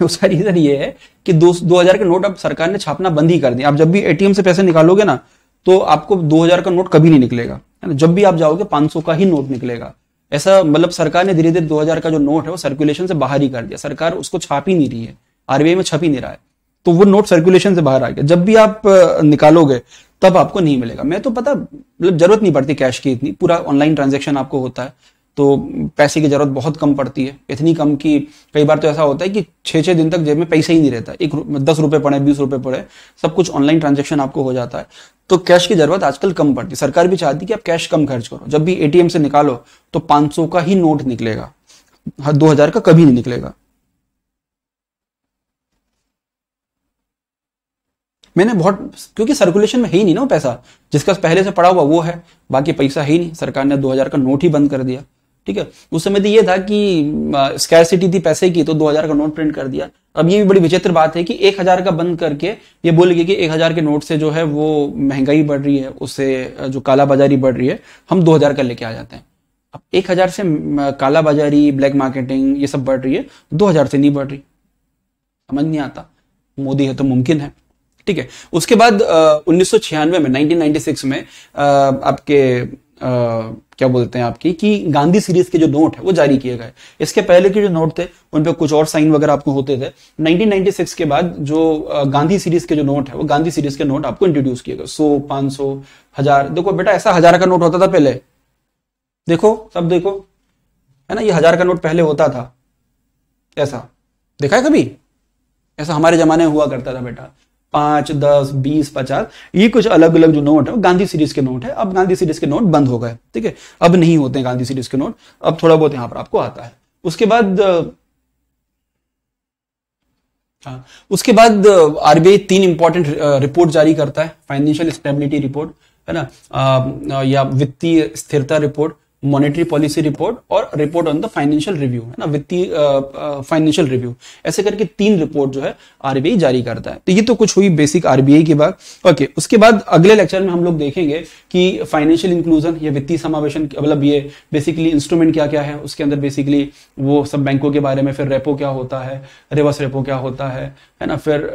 उसका रीजन ये है कि दो दो हजार के नोट अब सरकार ने छापना बंद ही कर दिया आप जब भी एटीएम से पैसे निकालोगे ना तो आपको दो हजार का नोट कभी नहीं निकलेगा है ना जब भी आप जाओगे पांच सौ का ही नोट निकलेगा ऐसा मतलब सरकार ने धीरे धीरे दो हजार का जो नोट है वो सर्कुलेशन से बाहर ही कर दिया सरकार उसको छाप ही नहीं रही है आरबीआई में छप ही नहीं रहा है तो वो नोट सर्कुलेशन से बाहर आ गया जब भी आप निकालोगे तब आपको नहीं मिलेगा मैं तो पता मतलब जरूरत नहीं पड़ती कैश की इतनी पूरा ऑनलाइन ट्रांजेक्शन आपको होता है तो पैसे की ज़रूरत बहुत कम पड़ती है इतनी कम कि कई बार तो ऐसा होता है कि छः छः दिन तक जेब में पैसा ही नहीं रहता एक दस रुपये पड़े बीस रुपये पड़े सब कुछ ऑनलाइन ट्रांजेक्शन आपको हो जाता है तो कैश की ज़रूरत आजकल कम पड़ती है सरकार भी चाहती है कि आप कैश कम खर्च करो जब भी ए से निकालो तो पाँच का ही नोट निकलेगा दो हज़ार का कभी नहीं निकलेगा मैंने बहुत क्योंकि सर्कुलेशन में है ही नहीं ना पैसा जिसका पहले से पड़ा हुआ वो है बाकी पैसा है ही नहीं सरकार ने दो हजार का नोट ही बंद कर दिया ठीक है उस समय तो ये था कि स्कैरसिटी थी पैसे की तो 2000 का नोट प्रिंट कर दिया अब ये भी बड़ी विचित्र बात है कि 1000 का बंद करके ये गए कि 1000 के नोट से जो है वो महंगाई बढ़ रही है उससे जो कालाबाजारी बढ़ रही है हम 2000 का लेके आ जाते हैं अब 1000 से कालाबाजारी ब्लैक मार्केटिंग ये सब बढ़ रही है 2000 से नहीं बढ़ रही समझ नहीं आता मोदी है तो मुमकिन है ठीक है उसके बाद उन्नीस में 1996 में आ, आपके क्या बोलते हैं आपकी कि गांधी सीरीज के जो नोट है वो जारी किए गए इसके पहले के जो नोट थे उन पे कुछ और साइन वगैरह आपको होते थे 1996 के बाद जो गांधी सीरीज के जो नोट है वो गांधी सीरीज के नोट आपको इंट्रोड्यूस किए गए सो पांच सौ हजार देखो बेटा ऐसा हजार का नोट होता था पहले देखो सब देखो है ना ये हजार का नोट पहले होता था ऐसा देखा है कभी ऐसा हमारे जमाने में हुआ करता था बेटा पांच दस बीस पचास ये कुछ अलग अलग जो नोट है गांधी सीरीज के नोट है अब गांधी सीरीज के नोट बंद हो गए ठीक है अब नहीं होते हैं गांधी सीरीज के नोट अब थोड़ा बहुत यहां पर आपको आता है उसके बाद हाँ उसके बाद आरबीआई तीन इंपॉर्टेंट रिपोर्ट जारी करता है फाइनेंशियल स्टेबिलिटी रिपोर्ट है ना आ, या वित्तीय स्थिरता रिपोर्ट मॉनेटरी पॉलिसी रिपोर्ट और report on the financial review है ना वित्तीय फाइनेंशियल रिव्यू ऐसे करके तीन रिपोर्ट जो है आरबीआई जारी करता है तो ये तो कुछ हुई बेसिक आरबीआई की बात ओके उसके बाद अगले लेक्चर में हम लोग देखेंगे कि फाइनेंशियल इंक्लूजन या वित्तीय समावेशन मतलब ये बेसिकली इंस्ट्रूमेंट क्या क्या है उसके अंदर बेसिकली वो सब बैंकों के बारे में फिर रेपो क्या होता है रिवर्स रेपो क्या होता है है ना फिर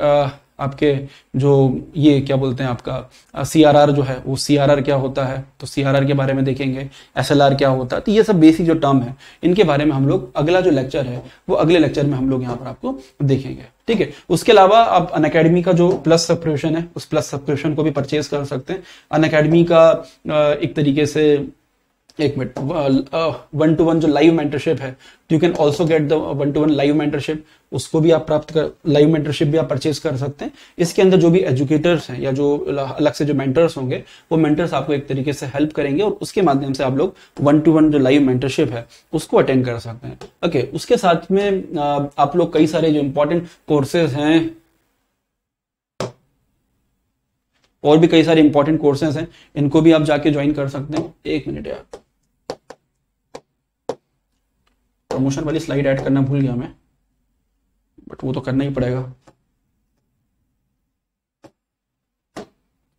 आपके जो ये क्या बोलते हैं आपका सी आर आर जो है वो सी आर आर क्या होता है तो सी आर आर के बारे में देखेंगे एस एल आर क्या होता है तो ये सब बेसिक जो टर्म है इनके बारे में हम लोग अगला जो लेक्चर है वो अगले लेक्चर में हम लोग यहाँ पर आपको देखेंगे ठीक है उसके अलावा आप अन अकेडमी का जो प्लस सब्सक्रिप्शन है उस प्लस सब्सक्रिप्शन को भी परचेज कर सकते हैं अन अकेडमी का एक तरीके से एक मिनट वन टू वन जो लाइव मेंटरशिप है तो you can also get the one two one live mentorship उसको भी आप प्राप्त कर लाइव मेंटरशिप भी आप परचेज कर सकते हैं इसके अंदर जो भी एजुकेटर्स हैं या जो अलग से जो मेंटर्स होंगे वो मेंटर्स आपको एक तरीके से हेल्प करेंगे और उसके माध्यम से आप लोग वन टू वन जो लाइव मेंटरशिप है उसको अटेंड कर सकते हैं ओके okay, उसके साथ में आप लोग कई सारे जो इंपॉर्टेंट कोर्सेज हैं और भी कई सारे इंपॉर्टेंट कोर्सेज हैं इनको भी आप जाके ज्वाइन कर सकते हैं एक मिनट यार प्रमोशन वाली स्लाइड ऐड करना भूल गया मैं बट वो तो करना ही पड़ेगा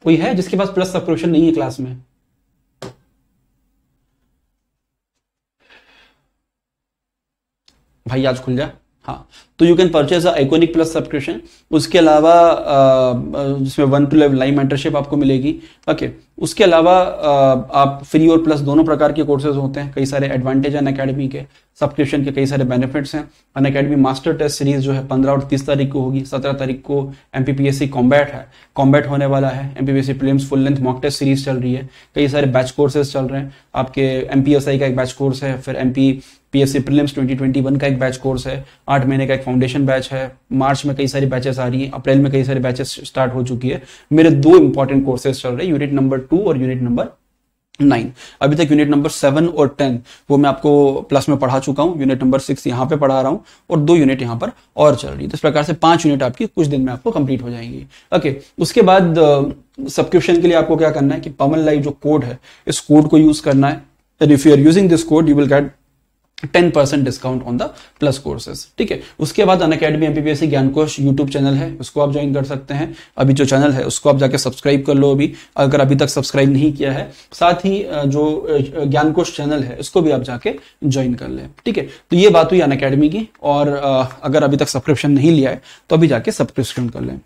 कोई है जिसके पास प्लस सब्सक्रिप्शन नहीं है क्लास में भाई आज खुल जा हाँ तो you can purchase iconic plus subscription उसके अलावा जिसमें वन टू लेव लाइव मेंटरशिप आपको मिलेगी ओके उसके अलावा आप फ्री और प्लस दोनों प्रकार के कोर्सेज होते हैं कई सारे एडवांटेज अन अकेडमी के सब्सक्रिप्शन के कई सारे बेनिफिट्स हैं Unacademy master test series जो है पंद्रह और तीस तारीख को होगी सत्रह तारीख को M P P S C combat है कॉम्बैट होने वाला है M P P S C prelims full length mock test series चल रही है कई सारे बैच कोर्सेज चल रहे हैं आपके एम पी एस आई का एक बैच कोर्स है फिर एम पी पीएससी प्रीलिम्स 2021 का एक बैच कोर्स है आठ महीने का एक फाउंडेशन बैच है मार्च में कई सारी बैचेस आ रही हैं अप्रैल में कई सारी बैचेस स्टार्ट हो चुकी है मेरे दो इंपॉर्टेंट कोर्सेज चल रहे हैं यूनिट नंबर टू और यूनिट नंबर नाइन अभी तक यूनिट नंबर सेवन और टेन वो मैं आपको प्लस में पढ़ा चुका हूँ यूनिट नंबर सिक्स यहाँ पे पढ़ा रहा हूँ और दो यूनिट यहाँ पर और चल रही है तो इस प्रकार से पांच यूनिट आपकी कुछ दिन में आपको कंप्लीट हो जाएंगी ओके उसके बाद सब्सक्रिप्शन के लिए आपको क्या करना है कि पवन लाइव जो कोड है इस कोड को यूज करना है and if you are using this code you will get ten percent discount on the plus courses ठीक है उसके बाद अन अकेडमी एमपीपीएससी कोश यूट्यूब चैनल है उसको आप ज्वाइन कर सकते हैं अभी जो चैनल है उसको आप जाके सब्सक्राइब कर लो अभी अगर अभी तक सब्सक्राइब नहीं किया है साथ ही जो ज्ञान कोश चैनल है उसको भी आप जाके ज्वाइन कर लें ठीक है तो ये बात हुई अन अकेडमी की और अगर अभी तक सब्सक्रिप्शन नहीं लिया है तो अभी जाके सब्सक्रिप्शन कर लें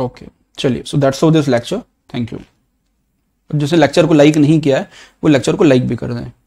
ओके चलिए so that's of this lecture thank you जिसने लेक्चर को लाइक नहीं किया है वो लेक्चर को लाइक भी कर दें